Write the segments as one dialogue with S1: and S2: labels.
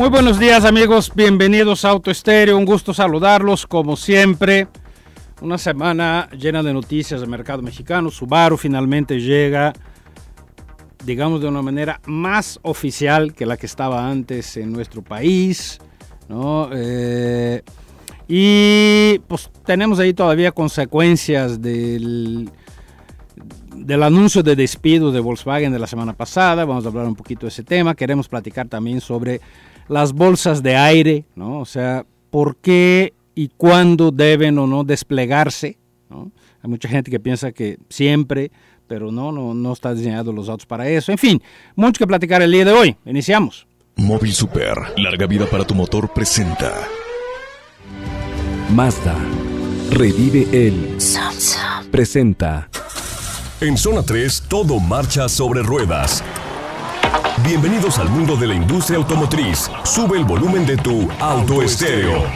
S1: Muy buenos días amigos, bienvenidos a Auto Estéreo, un gusto saludarlos como siempre. Una semana llena de noticias del mercado mexicano, Subaru finalmente llega, digamos de una manera más oficial que la que estaba antes en nuestro país, ¿no? Eh, y pues tenemos ahí todavía consecuencias del del anuncio de despido de Volkswagen de la semana pasada. Vamos a hablar un poquito de ese tema. Queremos platicar también sobre las bolsas de aire, ¿no? O sea, ¿por qué y cuándo deben o no desplegarse? Hay mucha gente que piensa que siempre, pero no, no, está diseñado los autos para eso. En fin, mucho que platicar el día de hoy. Iniciamos.
S2: Móvil Super, larga vida para tu motor presenta. Mazda, revive el. Samsung. Presenta. En zona 3, todo marcha sobre ruedas Bienvenidos al mundo de la industria automotriz. Sube el volumen de tu auto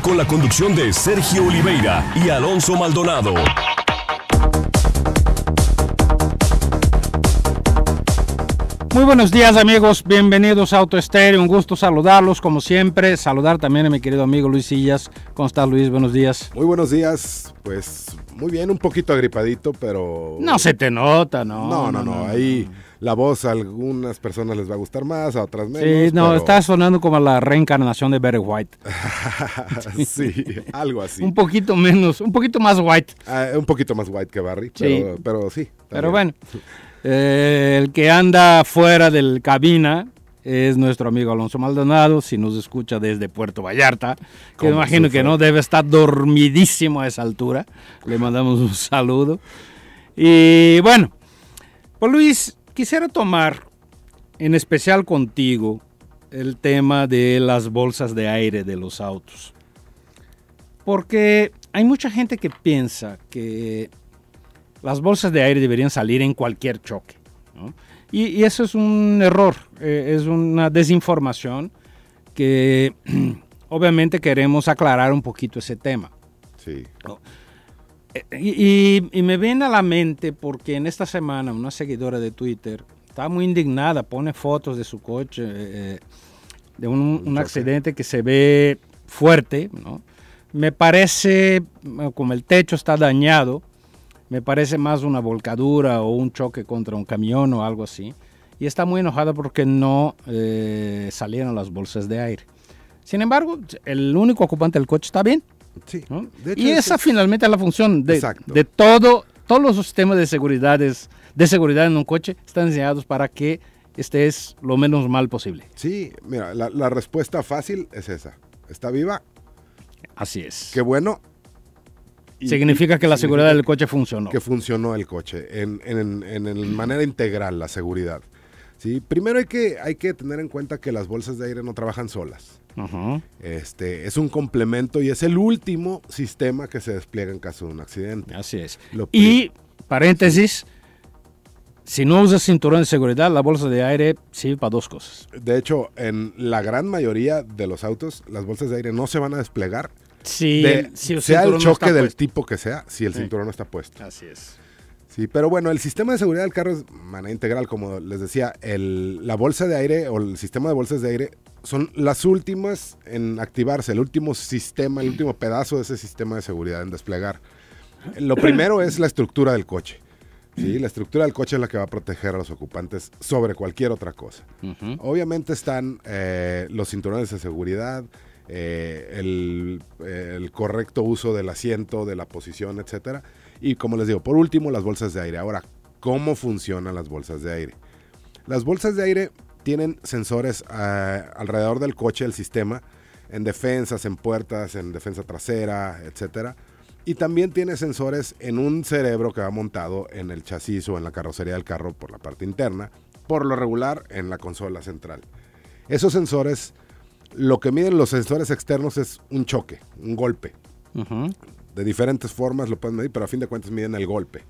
S2: con la conducción de Sergio
S3: Oliveira y Alonso Maldonado.
S1: Muy buenos días amigos, bienvenidos a Auto un gusto saludarlos como siempre, saludar también a mi querido amigo Luis Sillas. ¿Cómo estás Luis? Buenos días.
S4: Muy buenos días, pues muy bien, un poquito agripadito, pero... No se
S1: te nota,
S4: ¿no? No, no, no, ahí... No la voz a algunas personas les va a gustar más, a otras menos. Sí, no, está
S1: sonando como la reencarnación de Barry White. sí,
S4: algo así. un
S1: poquito menos, un poquito más white.
S4: Ah, un poquito más white que Barry, pero sí.
S1: Pero, bueno, eh, el que anda fuera del cabina, es nuestro amigo Alonso Maldonado, si nos escucha desde Puerto Vallarta, que imagino que no debe estar dormidísimo a esa altura. Le mandamos un saludo. Y bueno, pues Luis, Quisiera tomar en especial contigo el tema de las bolsas de aire de los autos. Porque hay mucha gente que piensa que las bolsas de aire deberían salir en cualquier choque. Y, eso es un error, eh, es una desinformación que obviamente queremos aclarar un poquito ese tema. Sí. Y, me viene a la mente porque en esta semana una seguidora de Twitter está muy indignada, pone fotos de su coche, eh, eh, de un, accidente que se ve fuerte, ¿no? Me parece, eh, como el techo está dañado, me parece más una volcadura o un choque contra un camión o algo así. Y está muy enojada porque no salieron las bolsas de aire. Sin embargo, el único ocupante del coche está bien, y esa finalmente es la función de, de, todo, todos los sistemas de seguridad, de seguridad en un coche están diseñados para que estés lo menos mal posible. Sí,
S4: mira, la, respuesta fácil es esa. ¿Está viva?
S1: Así es. Qué bueno,
S4: significa que la seguridad del coche funcionó. Que funcionó el coche en, en manera integral la seguridad. Sí, primero hay que, hay que tener en cuenta que las bolsas de aire no trabajan solas. Este es un complemento y es el último
S1: sistema que se despliega en caso de un accidente. Así es. y paréntesis, si no usas cinturón de seguridad, la bolsa de aire sirve para dos cosas. De hecho, en
S4: la gran mayoría de los autos, las bolsas de aire no se van a desplegar. Si, sea el choque del tipo que sea, si el cinturón no está puesto. Así es. Sí, pero bueno, el sistema de seguridad del carro es manera integral, como les decía, la bolsa de aire o el sistema de bolsas de aire son las últimas en activarse, el último sistema, el último pedazo de ese sistema de seguridad en desplegar. Lo primero es la estructura del coche. Sí, la estructura del coche es la que va a proteger a los ocupantes sobre cualquier otra cosa. Obviamente están eh, los cinturones de seguridad, eh, el, eh, el, correcto uso del asiento, de la posición, etcétera. Y como les digo, por último, las bolsas de aire. Ahora, ¿cómo funcionan las bolsas de aire? Las bolsas de aire tienen sensores eh, alrededor del coche, el sistema, en defensas, en puertas, en defensa trasera, etcétera. Y también tiene sensores en un cerebro que va montado en el chasis o en la carrocería del carro por la parte interna, por lo regular en la consola central. Esos sensores, lo que miden los sensores externos es un choque, un golpe. Ajá. De diferentes formas lo pueden medir, pero a fin de cuentas miden el golpe.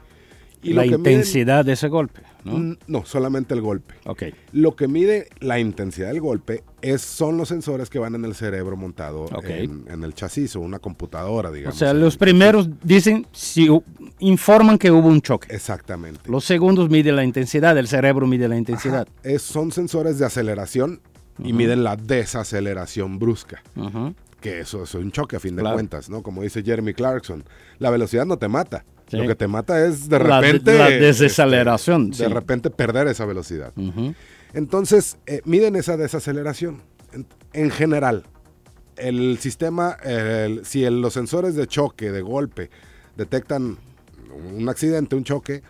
S4: Y la intensidad de ese golpe, ¿no? solamente el golpe. Ok. Lo que mide la intensidad del golpe es, son los sensores que van en el cerebro montado en, el chasis o una computadora, digamos. O sea,
S1: los primeros dicen, si informan que hubo un choque. Exactamente. Los segundos miden la intensidad, el cerebro mide la intensidad.
S4: son sensores de aceleración y miden la desaceleración brusca. Ajá que eso, es un choque a fin de cuentas, ¿no? Como dice Jeremy Clarkson, la velocidad no te mata. Lo que te mata es de repente... La, este, desaceleración. De repente perder esa velocidad. Entonces, eh, miden esa desaceleración. En, general, el sistema, si los sensores de choque, de golpe, detectan un accidente, un choque,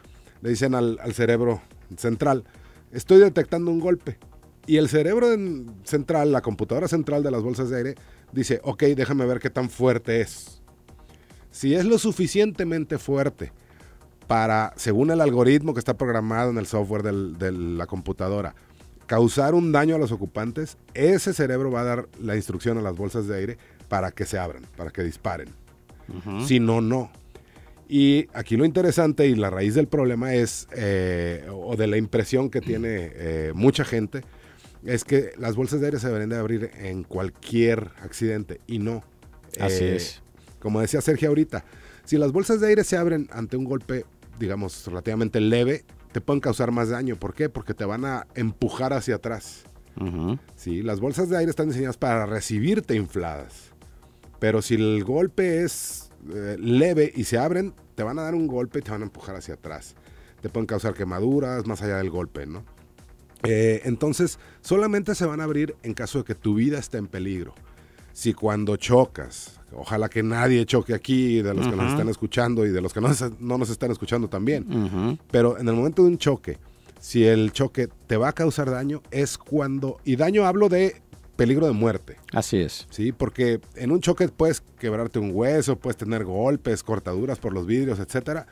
S4: le dicen al cerebro central, estoy detectando un golpe y el cerebro central, la computadora central de las bolsas de aire, dice, ok, déjame ver qué tan fuerte es. Si es lo suficientemente fuerte para, según el algoritmo que está programado en el software de la computadora, causar un daño a los ocupantes, ese cerebro va a dar la instrucción a las bolsas de aire para que se abran, para que disparen. Si no, no. Y aquí lo interesante y la raíz del problema es, eh, o de la impresión que tiene eh, mucha gente, es que las bolsas de aire se deberían de abrir en cualquier accidente y no. Así eh, es. Como decía Sergio ahorita, si las bolsas de aire se abren ante un golpe, digamos, relativamente leve, te pueden causar más daño. ¿Por qué? Porque te van a empujar hacia atrás. ¿Sí? Las bolsas de aire están diseñadas para recibirte infladas. Pero si el golpe es eh, leve y se abren, te van a dar un golpe y te van a empujar hacia atrás. Te pueden causar quemaduras más allá del golpe, ¿no? Eh, entonces, solamente se van a abrir en caso de que tu vida esté en peligro. Si cuando chocas, ojalá que nadie choque aquí, de los que nos están escuchando y de los que no, nos están escuchando
S1: también,
S4: pero en el momento de un choque, si el choque te va a causar daño, es cuando, y daño hablo de peligro de muerte. Así es. Sí, porque en un choque puedes quebrarte un hueso, puedes tener golpes, cortaduras por los vidrios, etcétera,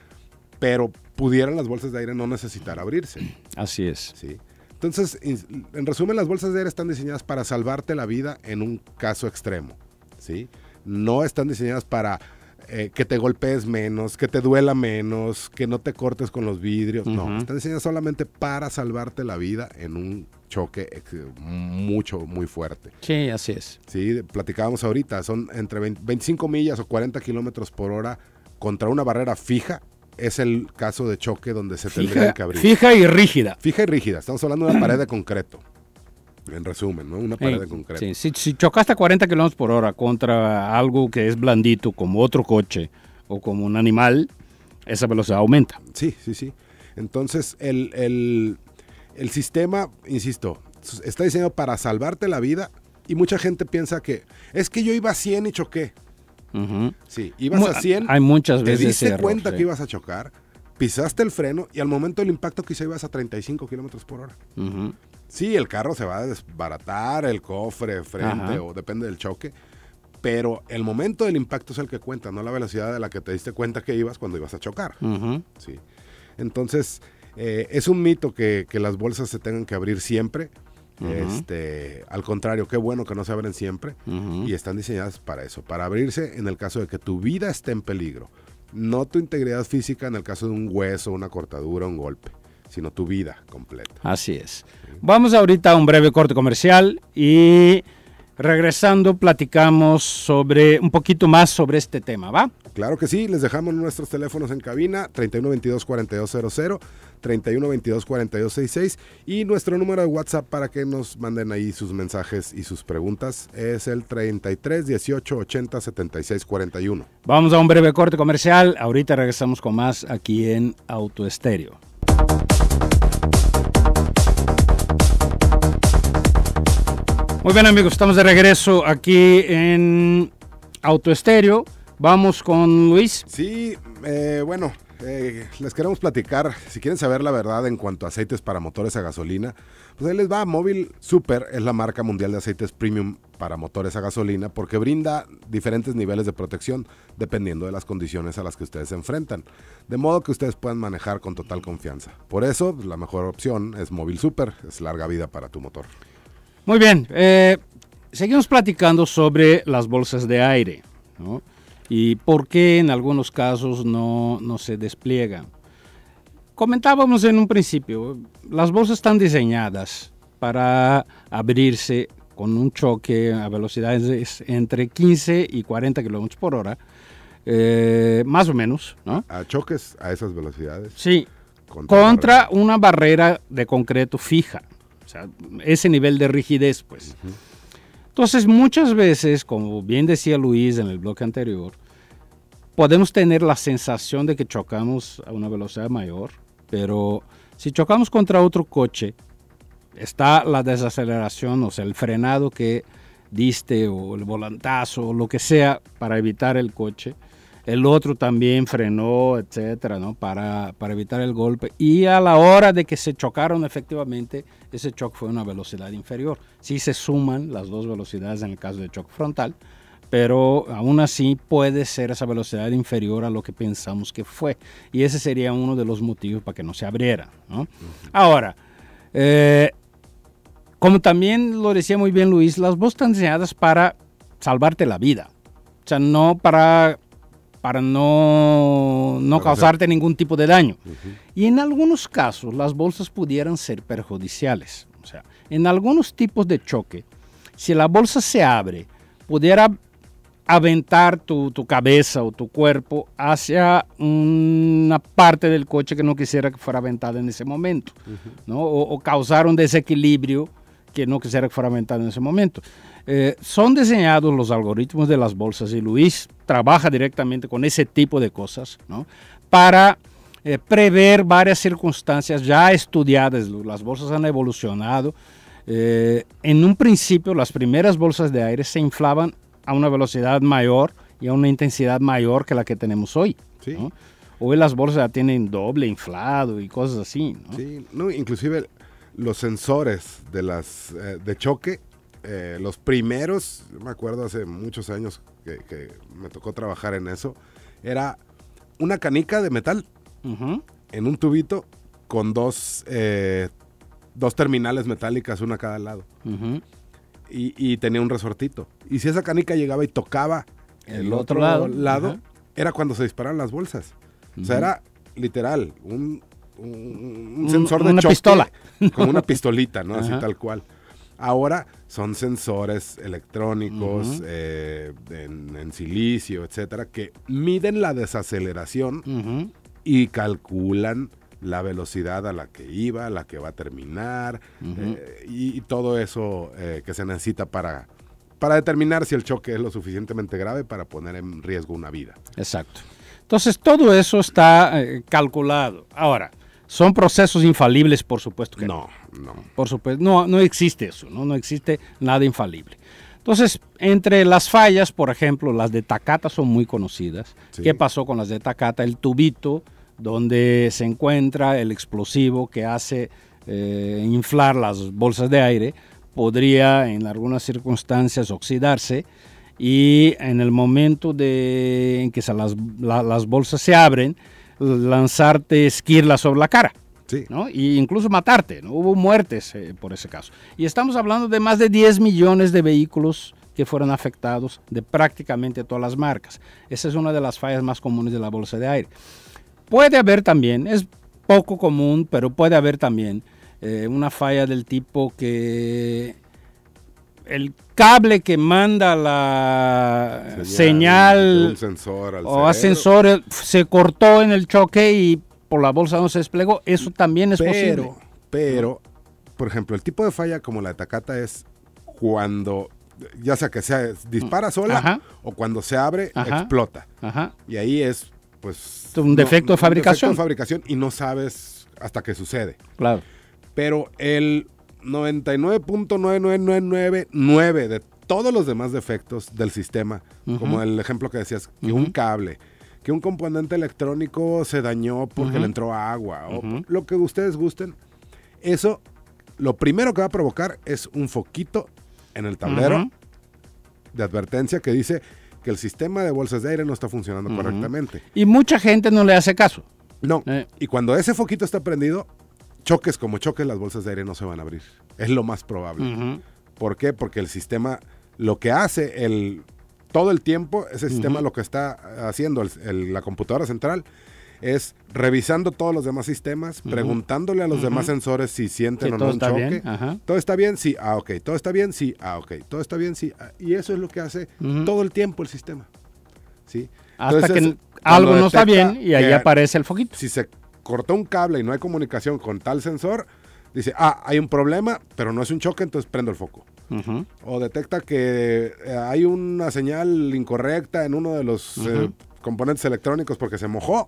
S4: pero pudieran las bolsas de aire no necesitar abrirse.
S1: Así es. Sí.
S4: Entonces, en resumen, las bolsas de aire están diseñadas para salvarte la vida en un caso extremo, ¿sí? No están diseñadas para eh, que te golpees menos, que te duela menos, que no te cortes con los vidrios. No, están diseñadas solamente para salvarte la vida en un choque mucho, muy fuerte. Sí, así es. Sí, platicábamos ahorita, son entre 25 millas o 40 kilómetros por hora contra una barrera fija es el caso de choque donde se fija, tendría que abrir. Fija y rígida. Fija y rígida. Estamos hablando de una pared de concreto. En resumen, ¿no? Una pared de concreto.
S1: Si, si, chocaste a 40 kilómetros por hora contra algo que es blandito, como otro coche o como un animal, esa velocidad aumenta. Sí, sí, sí. Entonces,
S4: el, el sistema, insisto, está diseñado para salvarte la vida y mucha gente piensa que es que yo iba a 100 y choqué. Sí, ibas a 100. Hay muchas veces. Te diste cuenta que ibas a chocar, pisaste el freno y al momento del impacto quizá ibas a 35 kilómetros por hora. Sí, el carro se va a desbaratar, el cofre, frente, o depende del choque. Pero el momento del impacto es el que cuenta, no la velocidad de la que te diste cuenta que ibas cuando ibas a chocar. Sí. Entonces, eh, es un mito que, las bolsas se tengan que abrir siempre este, al contrario, qué bueno que no se abren siempre y están diseñadas para eso, para abrirse en el caso de que tu vida esté en peligro. No tu integridad física en el caso de un hueso, una cortadura, un golpe, sino tu vida completa.
S1: Así es. Vamos ahorita a un breve corte comercial y regresando platicamos sobre un poquito más sobre este tema, ¿va?
S4: Claro que sí, les dejamos nuestros teléfonos en cabina 3122 4200 31 22 42 66 y nuestro número de WhatsApp para que nos manden ahí sus mensajes y sus preguntas es el 33 18 80 76 41.
S1: Vamos a un breve corte comercial, ahorita regresamos con más aquí en Estéreo Muy bien amigos, estamos de regreso aquí en Estéreo Vamos con Luis.
S4: Sí, eh, bueno, eh, les queremos platicar, si quieren saber la verdad en cuanto a aceites para motores a gasolina, pues ahí les va, Móvil Super es la marca mundial de aceites premium para motores a gasolina porque brinda diferentes niveles de protección dependiendo de las condiciones a las que ustedes se enfrentan, de modo que ustedes puedan manejar con total confianza. Por eso, pues, la mejor opción es Móvil Super, es larga vida para tu motor.
S1: Muy bien, eh, seguimos platicando sobre las bolsas de aire. ¿no? y por qué en algunos casos no, se despliegan. Comentábamos en un principio, las bolsas están diseñadas para abrirse con un choque a velocidades entre 15 y 40 kilómetros por hora, eh, más o menos.
S4: ¿A choques a esas velocidades?
S1: Sí, contra, una barrera de concreto fija, o sea, ese nivel de rigidez, pues. Entonces, muchas veces, como bien decía Luis en el bloque anterior, podemos tener la sensación de que chocamos a una velocidad mayor, pero si chocamos contra otro coche, está la desaceleración, o sea, el frenado que diste o el volantazo o lo que sea para evitar el coche. El otro también frenó, etcétera, ¿no? Para, para evitar el golpe. Y a la hora de que se chocaron, efectivamente, ese choque fue a una velocidad inferior. Si se suman las dos velocidades en el caso de choque frontal, pero aún así puede ser esa velocidad inferior a lo que pensamos que fue. Y ese sería uno de los motivos para que no se abriera. Ahora, eh, como también lo decía muy bien Luis, las bolsas están diseñadas para salvarte la vida. O sea, no para, para no, causarte ningún tipo de daño. Y en algunos casos las bolsas pudieran ser perjudiciales. O sea, en algunos tipos de choque, si la bolsa se abre, pudiera aventar tu, tu, cabeza o tu cuerpo hacia una parte del coche que no quisiera que fuera aventada en ese momento, O, causar un desequilibrio que no quisiera que fuera aventado en ese momento. Eh, son diseñados los algoritmos de las bolsas y Luis trabaja directamente con ese tipo de cosas, Para eh, prever varias circunstancias ya estudiadas. Las bolsas han evolucionado. Eh, en un principio, las primeras bolsas de aire se inflaban a una velocidad mayor y a una intensidad mayor que la que tenemos hoy. Sí. Hoy las bolsas tienen doble inflado y cosas así. ¿no? Sí, no, inclusive los sensores de las eh, de choque, eh,
S4: los primeros, me acuerdo hace muchos años que, me tocó trabajar en eso, era una canica de metal en un tubito con dos, eh, dos terminales metálicas, una a cada lado y, tenía un resortito. Y si esa canica llegaba y tocaba el, otro, lado, era cuando se disparaban las bolsas. O sea, era literal, un, un, sensor de una pistola. Como una pistolita, ¿no? Así tal cual. Ahora son sensores electrónicos eh, en, silicio, etcétera, que miden la desaceleración y calculan la velocidad a la que iba, la que va a terminar eh, y, todo eso eh, que se necesita para, para determinar si el choque es lo suficientemente grave para poner en riesgo una vida.
S1: Exacto. Entonces todo eso está eh, calculado. Ahora, son procesos infalibles, por supuesto que no. No, no. Por supuesto, no, existe eso, ¿no? no existe nada infalible. Entonces, entre las fallas, por ejemplo, las de Takata son muy conocidas. ¿Qué pasó con las de Takata? El tubito donde se encuentra el explosivo que hace eh, inflar las bolsas de aire, podría en algunas circunstancias oxidarse y en el momento de, en que se las, bolsas se abren, lanzarte esquirlas sobre la cara. Y incluso matarte, ¿no? hubo muertes eh, por ese caso. Y estamos hablando de más de 10 millones de vehículos que fueron afectados de prácticamente todas las marcas. Esa es una de las fallas más comunes de la bolsa de aire. Puede haber también, es poco común, pero puede haber también eh, una falla del tipo que el cable que manda la señal, o ascensor eh, se cortó en el choque y por la bolsa no se desplegó. Eso también es posible.
S4: Pero, por ejemplo, el tipo de falla como la tacata es cuando ya sea que se dispara mm, sola o cuando se abre explota. Y ahí es pues... Un defecto de fabricación. Un defecto de fabricación y no sabes hasta qué sucede. Claro. Pero el 99.99999 de todos los demás defectos del sistema, como el ejemplo que decías, que un cable, que un componente electrónico se dañó porque le entró agua, o lo que ustedes gusten, eso lo primero que va a provocar es un foquito en el tablero de advertencia que dice que el sistema de bolsas de aire no está funcionando correctamente.
S1: Y mucha gente no le hace caso. No.
S4: Eh. Y cuando ese foquito está prendido, choques como choques, las bolsas de aire no se van a abrir. Es lo más probable. ¿Por qué? Porque el sistema, lo que hace el, todo el tiempo, ese sistema lo que está haciendo la computadora central es revisando todos los demás sistemas, preguntándole a los demás sensores si sienten o no choque. Todo está bien, sí, ah, ok. Todo está bien, sí, ah, ok. Todo está bien, sí. Ah, y eso es lo que hace todo el tiempo el sistema. ¿sí? Hasta que algo no está bien y ahí aparece el foquito. Si se cortó un cable y no hay comunicación con tal sensor, dice, ah, hay un problema, pero no es un choque, entonces prendo el foco. O detecta que eh, hay una señal incorrecta en uno de los eh, componentes electrónicos porque se mojó,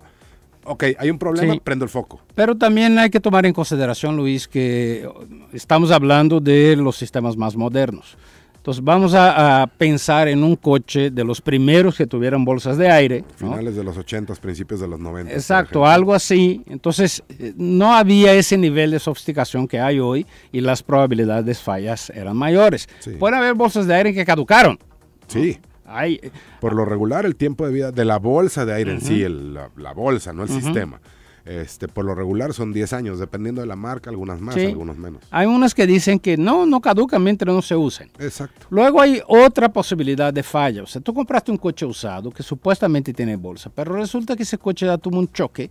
S4: ok, hay un problema,
S1: prendo el foco. Pero también hay que tomar en consideración, Luis, que estamos hablando de los sistemas más modernos. Entonces vamos a, pensar en un coche de los primeros que tuvieran bolsas de aire. Finales
S4: de los 80, principios de los 90.
S1: Exacto, algo así. Entonces eh, no había ese nivel de sofisticación que hay hoy y las probabilidades de fallas eran mayores. Puede Pueden haber bolsas de aire que caducaron. Sí.
S4: Por ah. lo regular, el tiempo de vida de la bolsa de aire en sí, la, bolsa, no el sistema. Este, por lo regular son 10 años, dependiendo de
S1: la marca, algunas más, algunos algunas menos. Hay unas que dicen que no, no caducan mientras no se usen. Exacto. Luego hay otra posibilidad de falla. O sea, tú compraste un coche usado que supuestamente tiene bolsa, pero resulta que ese coche ya tuvo un choque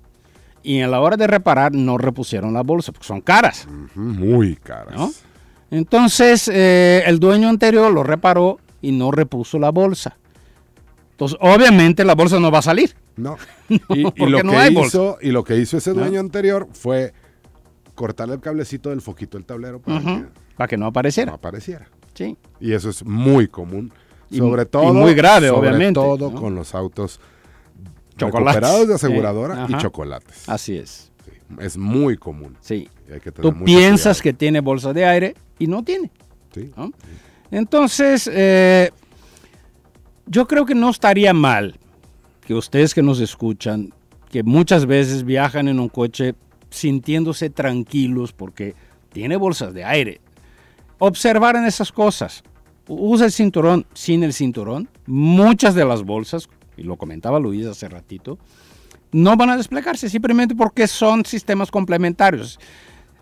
S1: y a la hora de reparar no repusieron la bolsa, porque son caras. muy caras. Entonces, eh, el dueño anterior lo reparó y no repuso la bolsa. Entonces, obviamente la bolsa no va a salir. No. y, lo que hizo,
S4: y lo que hizo ese dueño anterior fue cortar el cablecito del foquito del tablero para, que, no apareciera. No apareciera. Sí. Y eso es muy común. Y, sobre todo. muy grave, sobre obviamente. todo con los autos chocolates. de aseguradora y chocolates. Así es. es muy común. Sí. Tú piensas
S1: que tiene bolsa de aire y no tiene. Sí. sí. Entonces, eh, yo creo que no estaría mal que ustedes que nos escuchan, que muchas veces viajan en un coche sintiéndose tranquilos porque tiene bolsas de aire, observaran esas cosas. Usa el cinturón sin el cinturón. Muchas de las bolsas, y lo comentaba Luis hace ratito, no van a desplegarse simplemente porque son sistemas complementarios.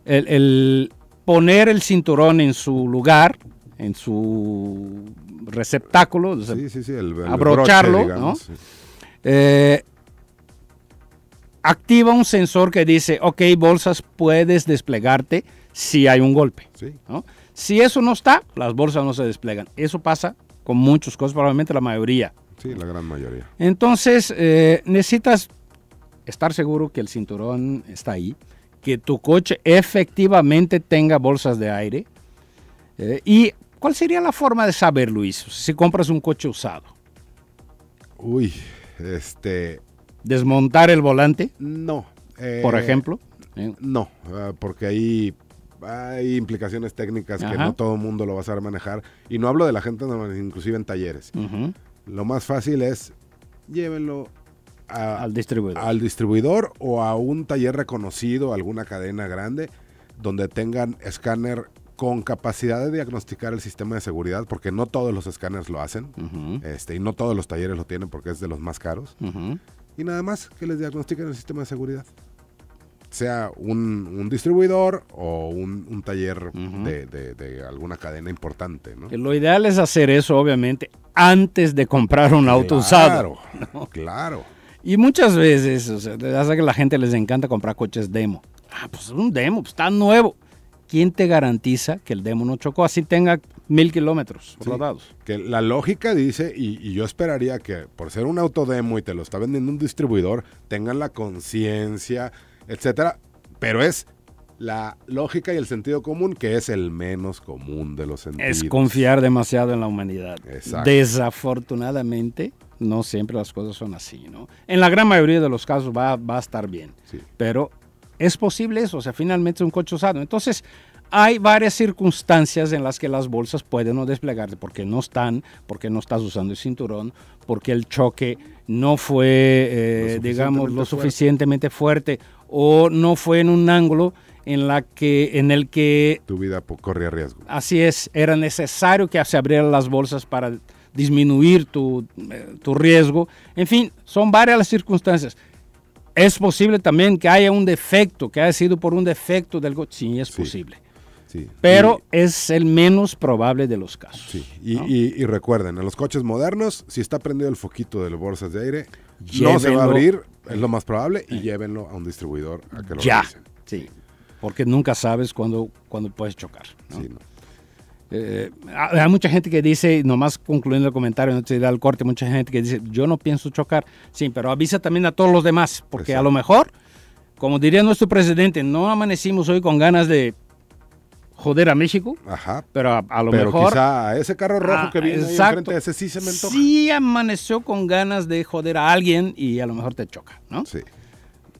S1: el poner el cinturón en su lugar en su receptáculo, abrocharlo, activa un sensor que dice, ok, bolsas, puedes desplegarte si hay un golpe. Si eso no está, las bolsas no se desplegan. Eso pasa con muchos cosas, probablemente la mayoría.
S4: Sí, la gran mayoría.
S1: Entonces, eh, necesitas estar seguro que el cinturón está ahí, que tu coche efectivamente tenga bolsas de aire eh, y ¿Cuál sería la forma de saber, Luis, si compras un coche usado? Uy, este... ¿Desmontar el volante? No. ¿Por eh, ejemplo? Eh, no, ah,
S4: porque ahí hay implicaciones técnicas que no todo el mundo lo va a saber manejar. Y no hablo de la gente inclusive en talleres. Lo más fácil es llévenlo al, distribuidor. al distribuidor o a un taller reconocido, alguna cadena grande, donde tengan escáner con capacidad de diagnosticar el sistema de seguridad, porque no todos los escáneres lo hacen, este, y no todos los talleres lo tienen porque es de los más caros. Y nada más que les diagnostiquen el sistema de seguridad. Sea un, distribuidor o un, taller de, alguna cadena importante. Lo
S1: ideal es hacer eso, obviamente, antes de comprar un auto usado. Claro. Y muchas veces, o sea, que la gente les encanta comprar coches demo. Ah, pues un demo, pues está nuevo. ¿quién te garantiza que el demo no chocó? Así tenga mil kilómetros
S4: Que la lógica dice, y, yo esperaría que por ser un autodemo y te lo está vendiendo un distribuidor, tengan la conciencia, etcétera. Pero es la lógica y el sentido común, que es el menos común de los sentidos. Es
S1: confiar demasiado en la humanidad. Exacto. Desafortunadamente, no siempre las cosas son así, ¿no? En la gran mayoría de los casos va, va a estar bien, pero es posible eso, o sea, finalmente es un coche usado. Entonces, hay varias circunstancias en las que las bolsas pueden no desplegarse porque no están, porque no estás usando el cinturón, porque el choque no fue, eh, digamos, lo suficientemente fuerte. o no fue en un ángulo en, la que, en el que... Tu vida corría riesgo. Así es, era necesario que se abrieran las bolsas para disminuir tu, eh, tu riesgo. En fin, son varias las circunstancias. Es posible también que haya un defecto, que haya sido por un defecto del coche. Sí, es posible. Pero es el menos probable de los casos.
S4: Sí. Y, recuerden, en los coches modernos, si está prendido el foquito de las bolsas de aire, no se va a abrir,
S1: es lo más probable, y llévenlo a un distribuidor a que lo Ya, sí. Porque nunca sabes cuándo, cuando puedes chocar. Sí, eh, hay mucha gente que dice, nomás concluyendo el comentario, no te da el corte, mucha gente que dice, yo no pienso chocar. Sí, pero avisa también a todos los demás, porque a lo mejor, como diría nuestro presidente, no amanecimos hoy con ganas de joder a México. Pero a, lo mejor.
S4: Quizá ese carro rojo
S1: ah, que viene ahí enfrente, ese sí se me antoja. Sí amaneció con ganas de joder a alguien y a lo mejor te choca, ¿no? Sí.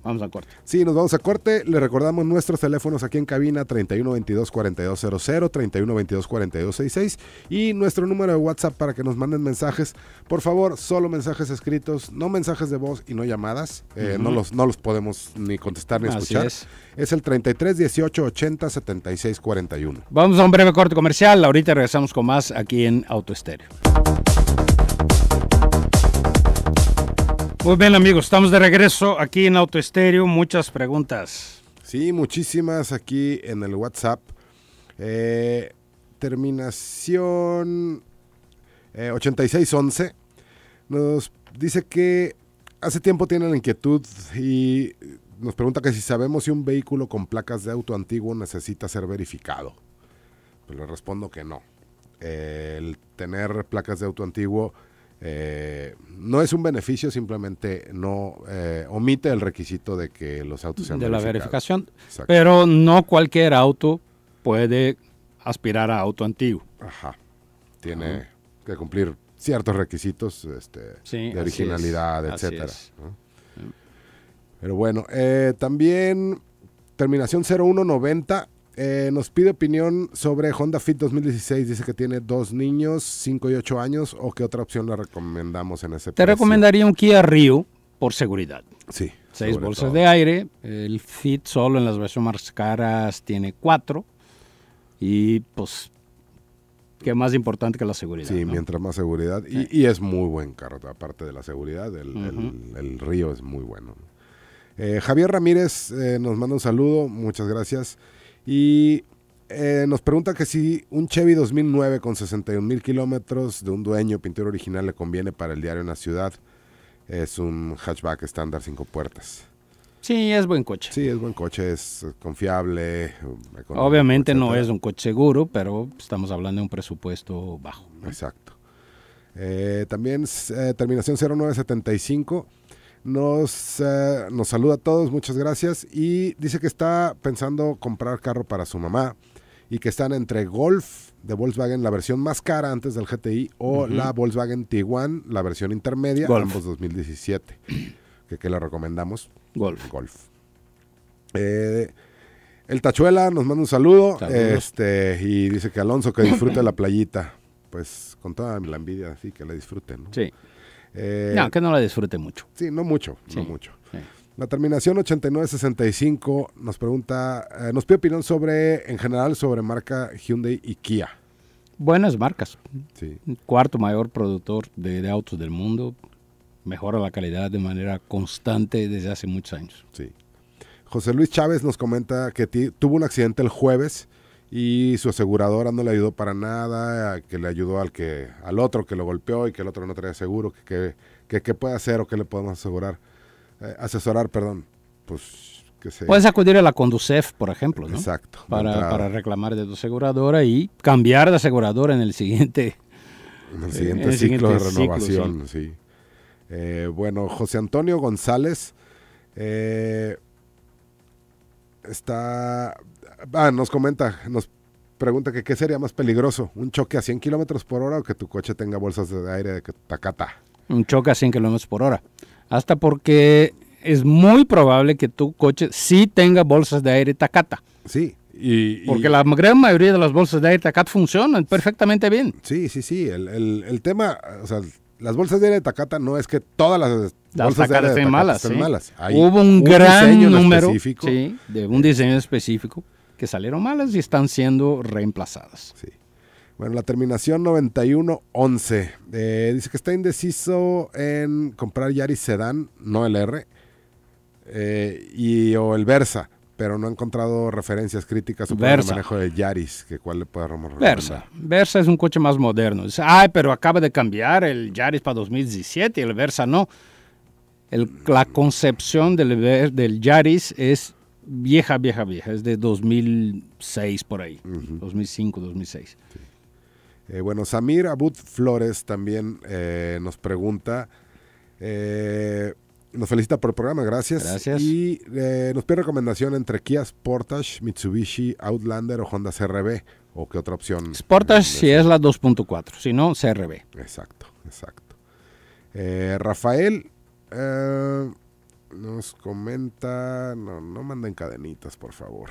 S1: Vamos a corte.
S4: Sí, nos vamos a corte. Le recordamos nuestros teléfonos aquí en cabina 3122-4200, 3122-4266 y nuestro número de WhatsApp para que nos manden mensajes. Por favor, solo mensajes escritos, no mensajes de voz y no llamadas. Eh, no, los, no los podemos ni contestar ni escuchar. Es. el 3318 18 80 76 41.
S1: Vamos a un breve corte comercial. Ahorita regresamos con más aquí en Autoestéreo. Muy bien amigos, estamos de regreso aquí en Estéreo. Muchas preguntas. Sí, muchísimas
S4: aquí en el WhatsApp. Eh, terminación 8611 eh, nos dice que hace tiempo tiene la inquietud y nos pregunta que si sabemos si un vehículo con placas de auto antiguo necesita ser verificado. Pues le respondo que no. El tener placas de auto antiguo eh, no es un beneficio, simplemente no eh, omite el requisito de que los autos sean de la verificación.
S1: Pero no cualquier auto puede aspirar a auto antiguo. Ajá. Tiene
S4: que cumplir ciertos requisitos este,
S1: de originalidad, etcétera.
S4: Pero bueno, eh, también terminación 0190 eh, nos pide opinión sobre Honda Fit 2016. Dice que tiene dos niños, 5 y 8 años, o qué otra opción le recomendamos en ese Te
S1: recomendaría un Kia Rio por seguridad. Sí. Seis bolsas de aire. El Fit solo en las versiones más caras tiene cuatro. Y pues, qué más importante que la
S4: seguridad. Sí, mientras más seguridad. Y, es muy buen carro, aparte de la seguridad, el, Río es muy bueno. Eh, Javier Ramírez eh, nos manda un saludo, muchas gracias. Y eh, nos pregunta que si un Chevy 2009 con 61 mil kilómetros de un dueño, pintura original, le conviene para el diario en la ciudad. Es un hatchback estándar, cinco puertas. Sí, es buen coche. Sí, es buen coche, es confiable.
S1: Obviamente no es un coche seguro, pero estamos hablando de un presupuesto bajo. Exacto.
S4: Eh, también eh, terminación 0975 nos, eh, nos saluda a todos, muchas gracias. Y dice que está pensando comprar carro para su mamá y que están entre Golf de Volkswagen, la versión más cara antes del GTI, o la Volkswagen Tiguan, la versión intermedia, ambos 2017, que, que le recomendamos. Golf. Golf. Eh, el Tachuela nos manda un saludo este y dice que Alonso que disfrute la playita. Pues con toda la envidia, así que la disfruten. ¿no? Sí. Eh, no, que no la disfrute mucho. Sí, no mucho, no mucho. La terminación 8965 nos pregunta, eh, nos pide opinión sobre, en general, sobre marca Hyundai y Kia.
S1: Buenas marcas. Cuarto mayor productor de, autos del mundo. Mejora la calidad de manera constante desde hace muchos años. Sí.
S4: José Luis Chávez nos comenta que tuvo un accidente el jueves y su aseguradora no le ayudó para nada, que le ayudó al que al otro que lo golpeó y que el otro no traía seguro, que qué puede hacer o qué le podemos asegurar, eh, asesorar, perdón, pues que se... Puedes
S1: acudir a la Conducef, por ejemplo, Exacto. Para, reclamar de tu aseguradora y cambiar de aseguradora en el siguiente...
S4: En el siguiente, eh, ciclo, de renovación, eh,
S1: bueno, José Antonio
S4: González... Eh, está Ah, nos comenta, nos pregunta que qué sería más peligroso, un choque a 100 kilómetros por hora o que tu coche tenga bolsas de aire de tacata.
S1: Un choque a 100 kilómetros por hora. Hasta porque es muy probable que tu coche sí tenga bolsas de aire tacata. Sí.
S2: Y, porque
S1: la gran mayoría de las bolsas de aire tacata funcionan perfectamente bien. Sí, sí, sí.
S4: El, tema, o sea, las bolsas de aire de Takata no es que todas las, bolsas de aire Takata malas, estén ¿eh? malas. Hubo un, un gran número
S1: sí, de un diseño específico que salieron malas y están siendo reemplazadas. Bueno, la terminación 9111
S4: 11 eh, dice que está indeciso en comprar Yaris Sedan, no el R, eh, y, o el Versa, pero no ha encontrado referencias críticas sobre el manejo de Yaris, que cuál le podemos Versa.
S1: Versa es un coche más moderno. Dice, ay, pero acaba de cambiar el Yaris para 2017 y el Versa no. la concepción del, del Yaris es vieja, vieja, vieja. Es de 2006 por ahí. 2005, 2006. Eh, bueno, Samir Abud
S4: Flores también eh, nos pregunta, eh, nos felicita por el programa, gracias. Gracias. Y nos pide recomendación entre Kia Sportage, Mitsubishi, Outlander o Honda CRB. ¿O qué otra opción?
S1: Sportage si es la 2.4, si no,
S4: CRB. Exacto, exacto. Rafael... Nos comenta. No, no manden cadenitas, por favor.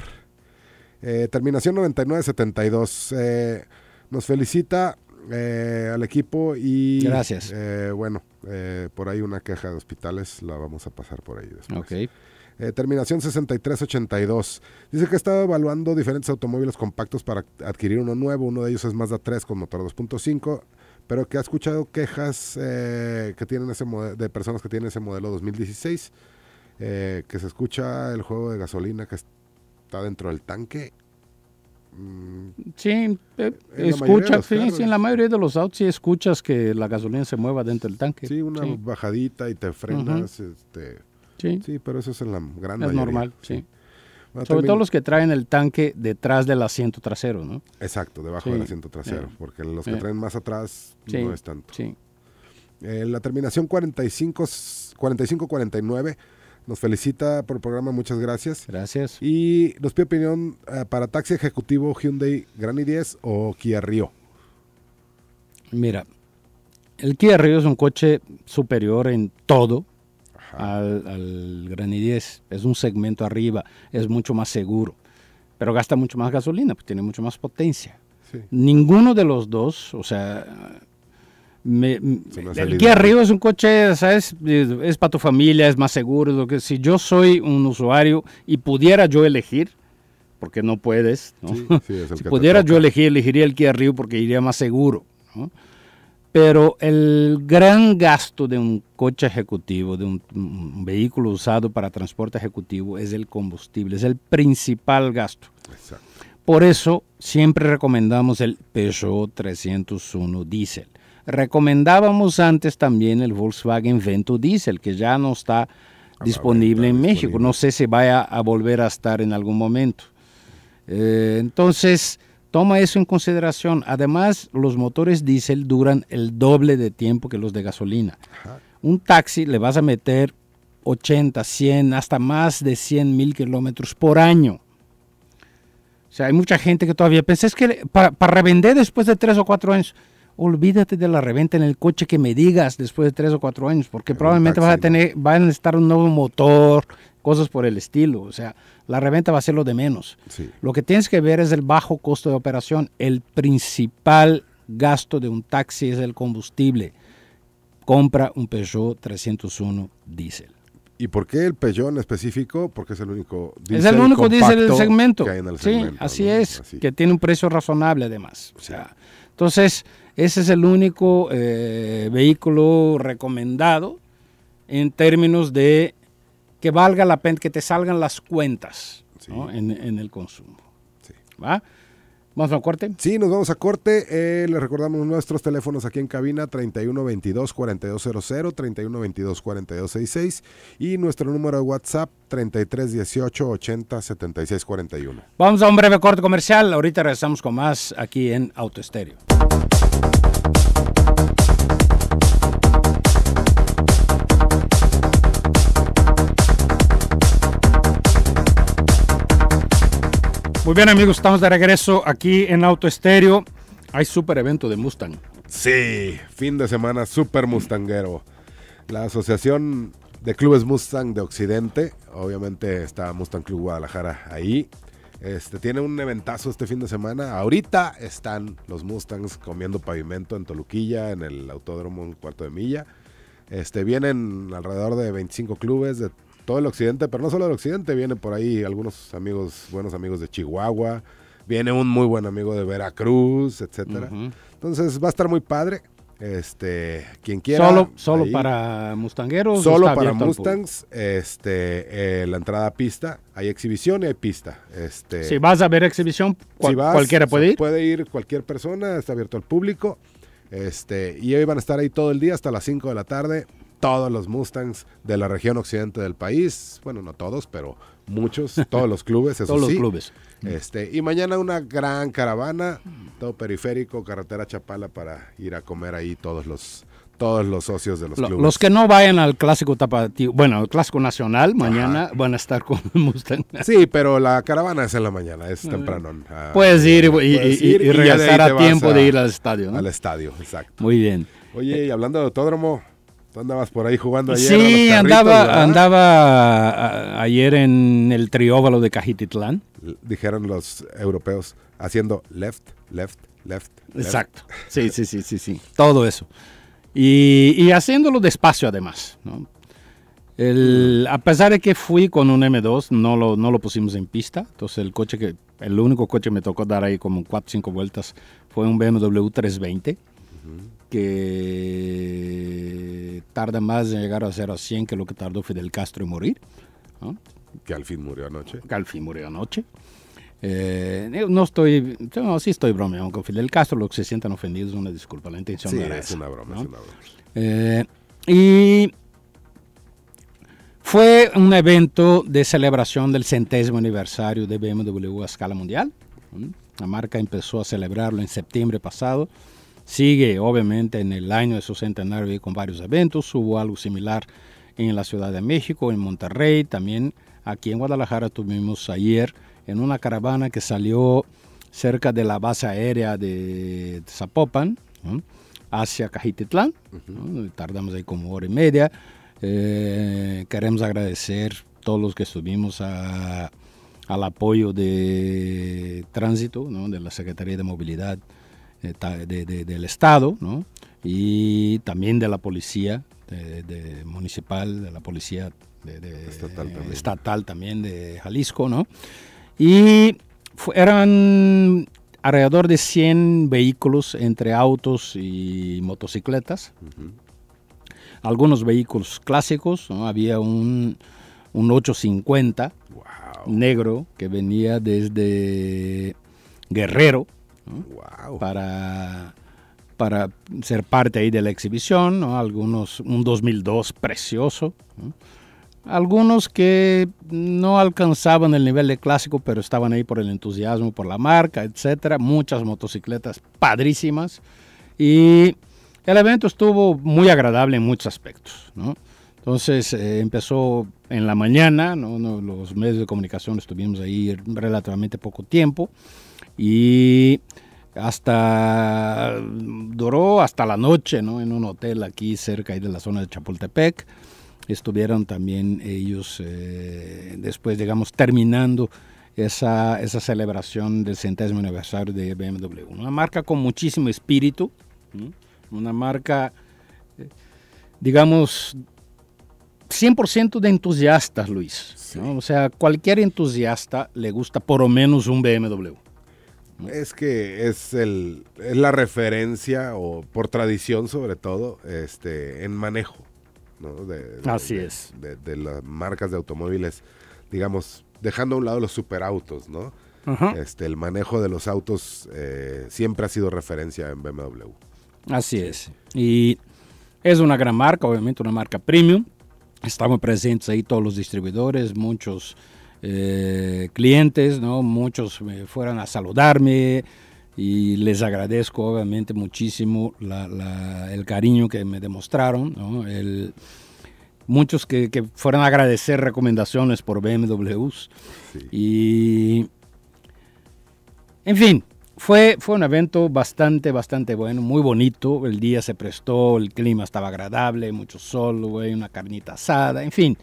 S4: Eh, terminación 9972. Eh, nos felicita eh, al equipo y. Gracias. Eh, bueno, eh, por ahí una queja de hospitales. La vamos a pasar por ahí después. Ok. Eh, terminación 6382. Dice que estado evaluando diferentes automóviles compactos para adquirir uno nuevo. Uno de ellos es Mazda 3 con motor 2.5, pero que ha escuchado quejas que tienen ese de personas que tienen ese modelo 2016 eh, que se escucha el juego de gasolina que está dentro del tanque.
S1: Mm. sí, eh, escucha, sí, en la mayoría de los autos sí escuchas que la gasolina se mueva dentro del tanque. Sí, una bajadita y te frenas. Este, sí. pero eso es en la gran es normal, sí. Sobre todo los que traen el tanque detrás del asiento trasero, ¿no? Exacto, debajo del asiento trasero, eh. porque los que traen más atrás no es
S4: tanto. la terminación 45-49 nos felicita por el programa, muchas gracias. Gracias. Y nos pide opinión eh, para taxi ejecutivo Hyundai i 10 o Kia Rio.
S1: Mira, el Kia Rio es un coche superior en todo al, al, i 10. Es un segmento arriba, es mucho más seguro, pero gasta mucho más gasolina, pues tiene mucho más potencia. Ninguno de los dos, o sea, el Kia es un coche, ¿sabes? Es, para tu familia, es más seguro. que, si yo soy un usuario y pudiera yo elegir, porque no puedes, si pudiera yo elegir, elegiría el Kia Rio porque iría más seguro, Pero el gran gasto de un coche ejecutivo, de un, vehículo usado para transporte ejecutivo, es el combustible, es el principal gasto. Por eso siempre recomendamos el Peugeot 301 diésel Recomendábamos antes también el Volkswagen Vento Diesel, que ya no está ah, disponible en México. No sé si vaya a volver a estar en algún momento. Eh, entonces, toma eso en consideración. Además, los motores diésel duran el doble de tiempo que los de gasolina. Un taxi le vas a meter 80, 100, hasta más de 100 mil kilómetros por año. O sea, hay mucha gente que todavía piensa, es que para, para revender después de tres o cuatro años, olvídate de la reventa en el coche que me digas después de tres o cuatro años, porque probablemente vas a tener, van a estar un nuevo motor, cosas por el estilo. O sea, la reventa va a ser lo de menos. Lo que tienes que ver es el bajo costo de operación. El principal gasto de un taxi es el combustible. Compra un Peugeot 301 diésel.
S4: ¿Y por qué el Peugeot en
S1: específico? Porque es el único diésel. Es el único diésel del segmento. en el segmento. sí, así es. Que tiene un precio razonable además. O sea, entonces ese es el único eh, vehículo recomendado en términos de que valga la pena, que te salgan las cuentas en, el consumo. ¿Va? ¿Vamos a corte? Sí, nos vamos a corte. Eh, les recordamos nuestros teléfonos
S4: aquí en cabina 3122-4200, 3122-4266 y nuestro número de WhatsApp 3318-807641.
S1: Vamos a un breve corte comercial. Ahorita regresamos con más aquí en Auto Estéreo. Muy bien amigos, estamos de regreso aquí en Auto Estéreo. Hay super evento de Mustang.
S4: Sí, fin de semana super mustanguero. La Asociación de Clubes Mustang de Occidente, obviamente está Mustang Club Guadalajara ahí. Este, tiene un eventazo este fin de semana. Ahorita están los Mustangs comiendo pavimento en Toluquilla, en el Autódromo un Cuarto de Milla. Este, vienen alrededor de 25 clubes de todo el occidente, pero no solo del occidente, vienen por ahí algunos amigos, buenos amigos de Chihuahua, viene un muy buen amigo de Veracruz, etcétera. Entonces va a estar muy padre. Este, quien quiera. Solo, para Mustangueros. Solo para Mustangs. Este, eh, la entrada a pista. Hay exhibición y hay pista. Este, si vas a
S1: ver exhibición, cualquiera puede ir.
S4: Puede ir cualquier persona, está abierto al público. Este, y hoy van a estar ahí todo el día hasta las 5 de la tarde todos los Mustangs de la región occidente del país. Bueno, no todos, pero muchos, todos los clubes, eso todos los clubes. Este, y mañana una gran caravana, todo periférico, carretera Chapala para ir a comer ahí todos los todos los socios de los clubes. Los que
S1: no vayan al clásico tapatío, bueno, clásico nacional, mañana van a estar con Mustang. Sí,
S4: pero la caravana es en la mañana, es ah. temprano. puedes ir y, ah, regresar a tiempo de ir al estadio. Al estadio, exacto. Muy bien. Oye, y hablando de autódromo, Tú andabas por ahí jugando ayer. Sí, andaba,
S1: andaba ayer en el trióvalo de Cajititlán. Dijeron los europeos, haciendo left, left, left. Exacto. Sí, sí, sí, sí, sí. Todo eso. Y, haciéndolo despacio además. a pesar de que fui con un M2, no lo, no lo pusimos en pista. Entonces el coche que, el único coche que me tocó dar ahí como 4 5 vueltas fue un BMW 320 que tarda más en llegar a 0 a 100 que lo que tardó Fidel Castro en morir. Que al fin murió anoche. Que al fin murió anoche. Eh, no estoy, no, sí estoy bromeando con Fidel Castro, los que se sientan ofendidos es una disculpa, la intención no era es, una broma, es una broma, eh, y fue un evento de celebración del centésimo aniversario de BMW a escala mundial. La marca empezó a celebrarlo en septiembre pasado Sigue, obviamente, en el año de su centenario con varios eventos. Hubo algo similar en la Ciudad de México, en Monterrey, también aquí en Guadalajara tuvimos ayer en una caravana que salió cerca de la base aérea de Zapopan hacia Cajititlán. Tardamos ahí como hora y media. Eh, queremos agradecer todos los que estuvimos al apoyo de tránsito, de la Secretaría de Movilidad de, del Estado y también de la policía de, municipal, de la policía estatal, eh, también. también de Jalisco. ¿no? Y eran alrededor de 100 vehículos entre autos y motocicletas. Algunos vehículos clásicos, había un, 850 negro que venía desde Guerrero para, para ser parte ahí de la exhibición, algunos, un 2002 precioso. Algunos que no alcanzaban el nivel de clásico, pero estaban ahí por el entusiasmo, por la marca, etcétera. Muchas motocicletas padrísimas. Y el evento estuvo muy agradable en muchos aspectos. Entonces eh, empezó en la mañana, los medios de comunicación estuvimos ahí relativamente poco tiempo y hasta mm, duró hasta la noche, ¿no? En un hotel aquí cerca de la zona de Chapultepec. Estuvieron también ellos, eh, después digamos terminando esa, esa celebración del centésimo aniversario de BMW. Una marca con muchísimo espíritu, una marca, eh, digamos, 100% de entusiastas, Luis. O sea, cualquier entusiasta le gusta por lo menos un BMW.
S4: Es que es, el, la referencia, o por tradición sobre todo, este, en manejo. ¿no? De, Así es. De, las marcas de automóviles, digamos, dejando a un lado los superautos, ¿no? Este, el manejo de los autos eh, siempre ha sido referencia en BMW.
S1: Así es. Y es una gran marca, obviamente una marca premium. Estamos presentes ahí todos los distribuidores, muchos eh, clientes, muchos me fueron a saludarme y les agradezco obviamente muchísimo el cariño que me demostraron. muchos que, fueron a agradecer recomendaciones por BMW Y, en fin, fue, fue un evento bastante, bastante bueno, muy bonito. El día se prestó, el clima estaba agradable, mucho sol, una carnita asada, en fin.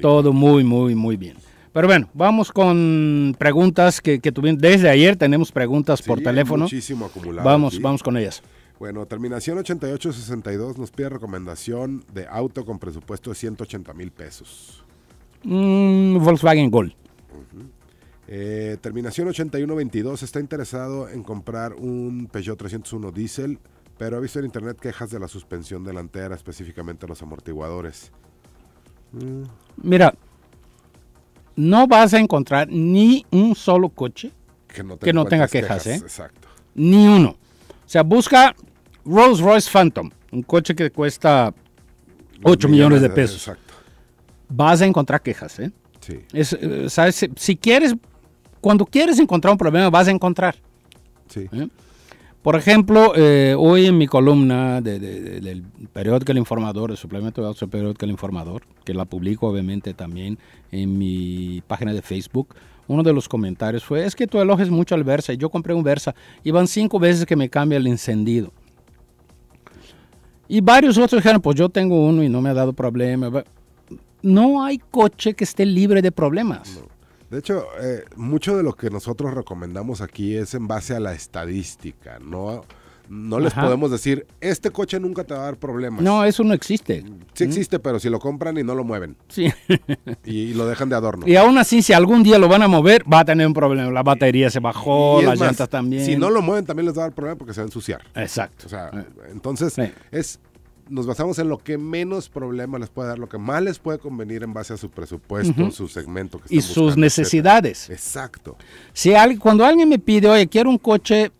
S1: Todo muy, muy, muy bien. Pero bueno, vamos con preguntas que, tuvimos. Desde ayer tenemos preguntas por teléfono.
S4: Muchísimo acumulado. Vamos,
S1: vamos con ellas.
S4: Bueno, terminación 8862 nos pide recomendación de auto con presupuesto de 180 mil pesos.
S1: Mm, Volkswagen Gol.
S4: eh, terminación 8122 está interesado en comprar un Peugeot 301 diésel, pero ha visto en internet quejas de la suspensión delantera, específicamente los amortiguadores.
S2: Mm.
S1: Mira, no vas a encontrar ni un solo coche
S4: que no, tenga quejas, ¿eh? Exacto.
S1: Ni uno. O sea, busca Rolls Royce Phantom, un coche que cuesta 8 millones, de pesos. Exacto. Vas a encontrar quejas, ¿eh? eh, Si quieres, cuando quieres encontrar un problema, vas a encontrar. Sí. Por ejemplo, eh, hoy en mi columna del periódico El Informador, el suplemento de del periódico El Informador, que la publico obviamente también en mi página de Facebook, uno de los comentarios fue, es que tú es mucho al Versa, y yo compré un Versa, y van cinco veces que me cambia el encendido. Y varios otros dijeron, pues yo tengo uno y no me ha dado problema. No hay coche que esté libre de problemas.
S4: De hecho, eh, mucho de lo que nosotros recomendamos aquí es en base a la estadística, no, no les podemos decir, este coche nunca te va a dar problemas. No, eso no existe. Sí ¿Mm? existe, pero si lo compran y no lo mueven. Sí. Y, lo dejan de adorno.
S1: Y aún así, si algún día lo van a mover, va a tener un problema. La batería se bajó, las llantas también. Si no
S4: lo mueven, también les va a dar problema porque se va a ensuciar. Exacto. O sea, entonces es nos basamos en lo que menos problema les puede dar, lo que más les puede convenir en base a su presupuesto, su segmento y sus necesidades. Exacto.
S1: Si alguien, cuando alguien me pide, oye, quiero un coche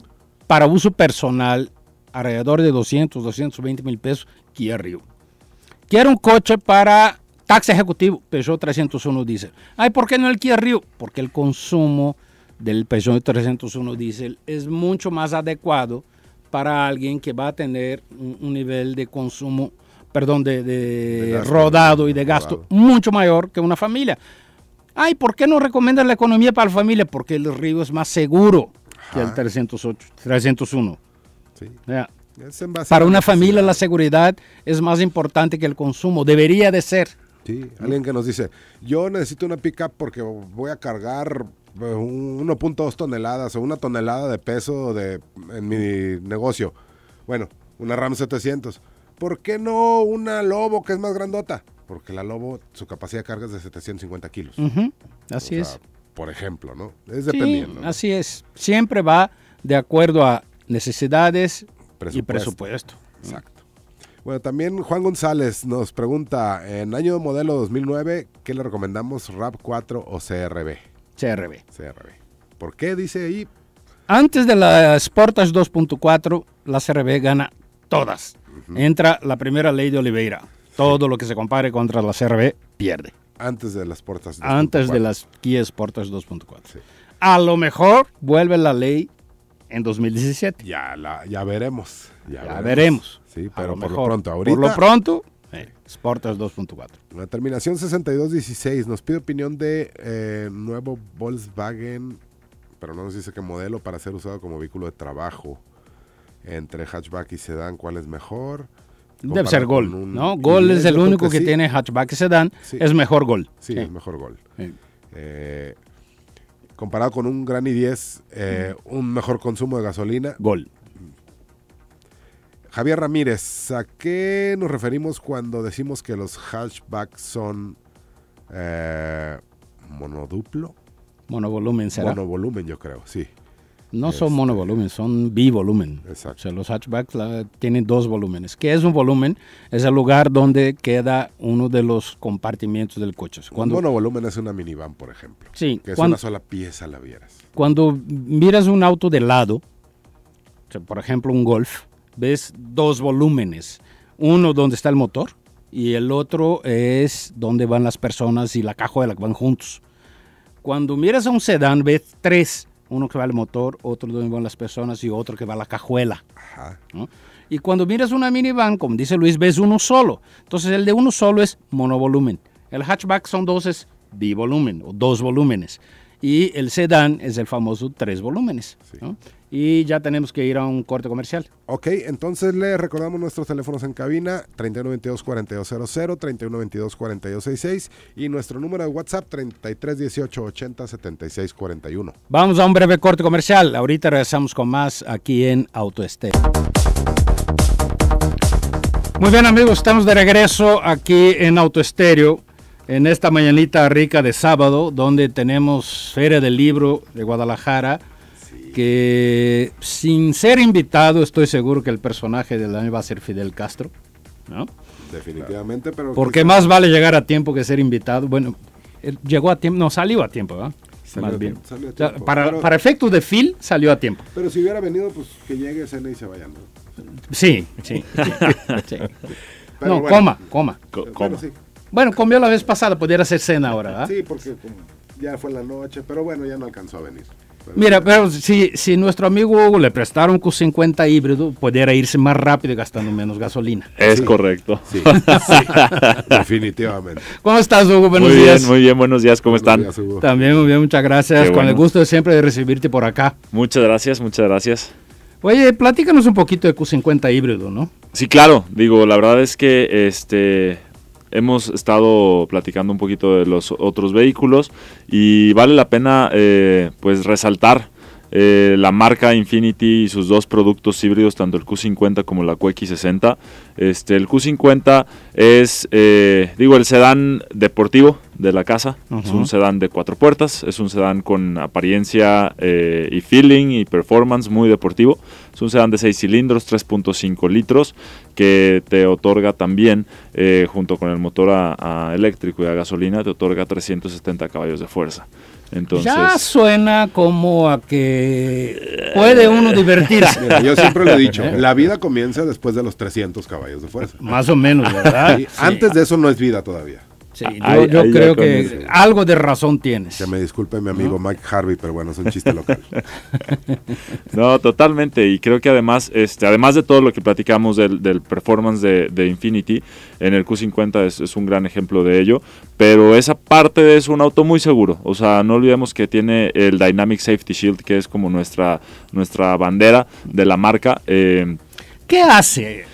S1: para uso personal, alrededor de 200, 220 mil pesos, quiero. Quiero un coche para taxi ejecutivo, Peugeot 301 diésel. Ay, ¿por qué no el Kia Rio? Porque el consumo del Peugeot 301 diésel es mucho más adecuado para alguien que va a tener un, nivel de consumo, perdón, de, rodado y de gasto mucho mayor que una familia. Ay, ¿por qué no recomiendas la economía para la familia? Porque el río es más seguro que el 308, 301. Para una familia la seguridad es más importante que el consumo, debería de ser. Sí, alguien que nos dice,
S4: yo necesito una pickup porque voy a cargar 1.2 eh, toneladas o una tonelada de peso de, en mi negocio. Bueno, una RAM 700. ¿Por qué no una Lobo que es más grandota? Porque la Lobo, su capacidad de carga es de 750 kilos. Así es. Por ejemplo, ¿no? Es dependiendo.
S1: Así es. Siempre va de acuerdo a necesidades y presupuesto.
S4: Exacto. Bueno, también Juan González nos pregunta, en año modelo 2009, ¿qué le recomendamos, RAP4 o CRB? CRB. CRB. ¿Por qué dice
S1: ahí? Antes de las portas 2.4, la CRB gana todas. Entra la primera ley de Oliveira. Todo lo que se compare contra la CRB pierde.
S4: Antes de las portas 2.4. Antes de las Kia portas 2.4.
S1: A lo mejor vuelve la ley en 2017. Ya, la, ya veremos. Ya, veremos.
S4: Sí, pero por lo pronto ahorita. Por lo pronto, Sí. 2.4. La terminación 6216 nos pide opinión de eh, nuevo Volkswagen, pero no nos dice qué modelo para ser usado como vehículo de trabajo. Entre hatchback y sedán, ¿cuál es mejor? Debe ser Gol, ¿no? Gol es el único que, tiene
S1: hatchback y sedán, es mejor Gol.
S4: Sí, es mejor Gol. Eh, comparado con un Gran 10 eh, un mejor consumo de gasolina. Gol. Javier Ramírez, ¿a qué nos referimos cuando decimos que los hatchbacks son
S1: eh, monoduplo? Monovolumen será. Monovolumen, yo creo, sí. No son este, monovolumen, son bivolumen. Exacto. O sea, los hatchbacks tienen dos volúmenes. ¿Qué es un volumen? Es el lugar donde queda uno de los compartimientos del coche. Cuando, un
S4: monovolumen es una minivan, por ejemplo. Sí. Que es una sola pieza, la vieras.
S1: Cuando miras un auto de lado, por ejemplo un Golf, ves dos volúmenes. Uno donde está el motor y el otro es donde van las personas y la cajuela que van juntos. Cuando miras a un sedán ves tres. Uno que va el motor, otro donde van las personas y otro que va la cajuela. Y cuando miras una minivan, como dice Luis, ves uno solo. Entonces el de uno solo es monovolumen. El hatchback son dos es bivolumen o dos volúmenes. Y el sedán es el famoso tres volúmenes. Y ya tenemos que ir a un corte comercial.
S4: Ok, entonces le recordamos nuestros teléfonos en cabina 3192-4200, 3192-4266 y nuestro número de WhatsApp 3318-807641.
S1: Vamos a un breve corte comercial. Ahorita regresamos con más aquí en estéreo Muy bien amigos, estamos de regreso aquí en Autoestéreo en esta mañanita rica de sábado, donde tenemos Feria del Libro de Guadalajara, que sin ser invitado estoy seguro que el personaje del año va a ser Fidel Castro, ¿no?
S4: Definitivamente, pero... Porque más vale
S1: llegar a tiempo que ser invitado. Bueno, llegó a tiempo, no, salió a tiempo, ¿verdad? para, efectos de Phil, salió a tiempo.
S4: Pero si hubiera venido, pues que llegue y se vayan. ¿no?
S1: Sí, sí. no, coma, coma. Bueno, comió la vez pasada, pudiera ser cena ahora. ¿verdad?
S4: Sí, porque ya fue la noche, pero bueno, ya no alcanzó a venir.
S1: Mira, pero si, si nuestro amigo Hugo le prestaron q 50 híbrido, pudiera irse más rápido y gastando menos
S3: gasolina. Es correcto. Sí, definitivamente. ¿Cómo estás, Hugo? Buenos muy días. Bien, muy bien, buenos días, ¿cómo están? También muy bien, muchas gracias. Con el gusto
S1: de siempre de recibirte por acá.
S3: Muchas gracias, muchas gracias.
S1: Oye, platícanos un poquito de Q50 híbrido, ¿no?
S3: Sí, claro. Digo, la verdad es que este Hemos estado platicando un poquito de los otros vehículos y vale la pena eh, pues resaltar eh, la marca Infinity y sus dos productos híbridos, tanto el Q50 como la QX60. Este, el Q50 es, eh, digo, el sedán deportivo de la casa. Es un sedán de cuatro puertas, es un sedán con apariencia eh, y feeling y performance muy deportivo. Es un sedán de seis cilindros, 3.5 litros, que te otorga también, junto con el motor eléctrico y a gasolina, te otorga 370 caballos de fuerza. Entonces, ya suena como a
S1: que puede uno divertirse. yo siempre lo he dicho, la
S3: vida comienza después de los 300
S4: caballos de fuerza. Más o menos, ¿verdad? Antes de eso no es vida todavía. Ah, yo, creo que algo de razón tienes. Que me disculpe mi amigo Mike Harvey, pero bueno, es un chiste local.
S3: no, totalmente. Y creo que además, este, además de todo lo que platicamos del, performance de, de, Infinity, en el Q50 es, un gran ejemplo de ello. Pero esa parte es un auto muy seguro. O sea, no olvidemos que tiene el Dynamic Safety Shield, que es como nuestra, nuestra bandera de la marca. Eh, ¿Qué hace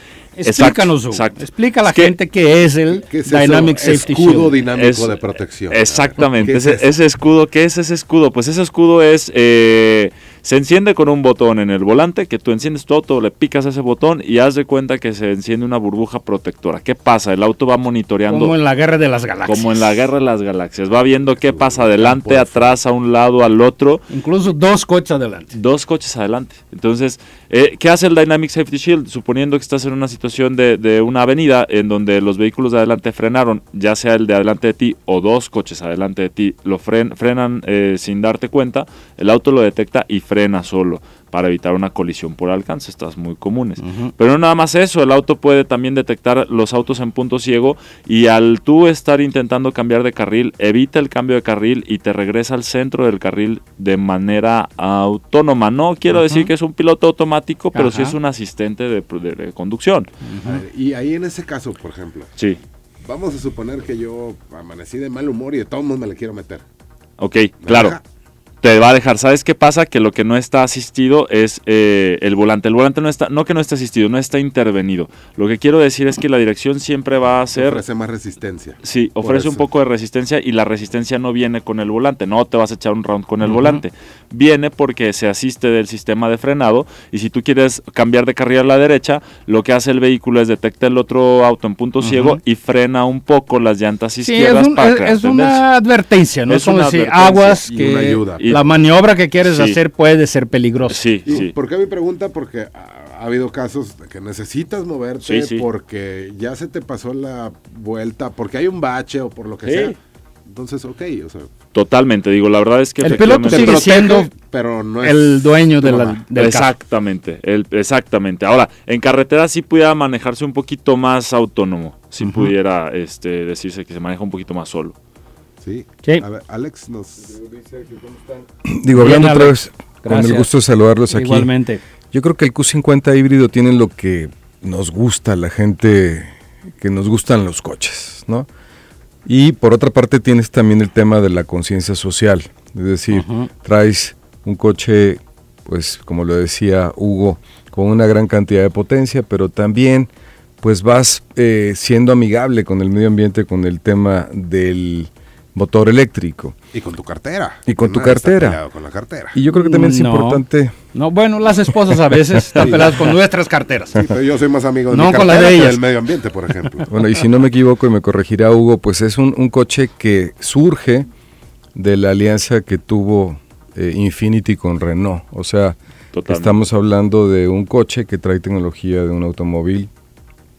S3: Explícanos, explica
S1: a la gente qué es el Dynamic Safety escudo
S3: dinámico de protección. Exactamente, ese, ese escudo, ¿qué es ese escudo? Pues ese escudo es... Eh, se enciende con un botón en el volante que tú enciendes todo, le picas ese botón y haz de cuenta que se enciende una burbuja protectora. ¿Qué pasa? El auto va monitoreando. Como en la guerra
S1: de las galaxias. Como en
S3: la guerra de las galaxias. Va viendo qué pasa adelante, atrás, a un lado, al otro. Incluso dos coches adelante. Dos coches adelante. Entonces, eh, ¿qué hace el Dynamic Safety Shield? Suponiendo que estás en una situación de, una avenida en donde los vehículos de adelante frenaron, ya sea el de adelante de ti o dos coches adelante de ti, lo frenan eh, sin darte cuenta, el auto lo detecta y frena solo para evitar una colisión por alcance, estas muy comunes. Pero no nada más eso, el auto puede también detectar los autos en punto ciego y al tú estar intentando cambiar de carril, evita el cambio de carril y te regresa al centro del carril de manera autónoma. No quiero decir que es un piloto automático, pero sí es un asistente de, conducción.
S4: y ahí en ese caso, por ejemplo. Sí. Vamos a suponer que yo amanecí de mal humor y de todos modos me le quiero meter.
S3: Ok, claro te va a dejar. ¿Sabes qué pasa? Que lo que no está asistido es eh, el volante. El volante no está, no que no esté asistido, no está intervenido. Lo que quiero decir es que la dirección siempre va a ser... Ofrece
S4: más resistencia. Sí, ofrece un
S3: poco de resistencia y la resistencia no viene con el volante, no te vas a echar un round con el volante. Viene porque se asiste del sistema de frenado y si tú quieres cambiar de carril a la derecha, lo que hace el vehículo es detecta el otro auto en punto ciego y frena un poco las llantas izquierdas. Sí, es, es, una
S1: advertencia, ¿no? son así aguas que... ayuda la maniobra que quieres hacer puede ser peligrosa. Sí, sí. ¿Por
S4: qué mi pregunta? Porque ha, habido casos que necesitas moverte porque ya se te pasó la vuelta, porque hay un bache o por lo que sea. Entonces, ok, o sea.
S3: Totalmente, digo, la verdad es que... El piloto sigue siendo
S4: pero no es el dueño de la,
S3: Exactamente, exactamente. Ahora, en carretera sí pudiera manejarse un poquito más autónomo, si pudiera este, decirse que se maneja un poquito más solo. Sí.
S4: A ver, Alex nos...
S3: Digo, hablando otra vez, con el
S2: gusto de saludarlos aquí. Igualmente. Yo creo que el Q50 híbrido tiene lo que nos gusta la gente, que nos gustan los coches, ¿no? Y por otra parte tienes también el tema de la conciencia social, es decir, traes un coche, pues como lo decía Hugo, con una gran cantidad de potencia, pero también pues vas eh, siendo amigable con el medio ambiente, con el tema del motor eléctrico. Y con tu cartera. Y con tu cartera. Con la cartera. Y yo creo que también es importante.
S1: No, bueno, las esposas a veces están peladas con nuestras carteras. pero yo soy más amigo de del medio ambiente, por ejemplo. Bueno, y
S2: si no me equivoco y me corregirá Hugo, pues es un, coche que surge de la alianza que tuvo eh, Infinity con Renault. O sea, estamos hablando de un coche que trae tecnología de un automóvil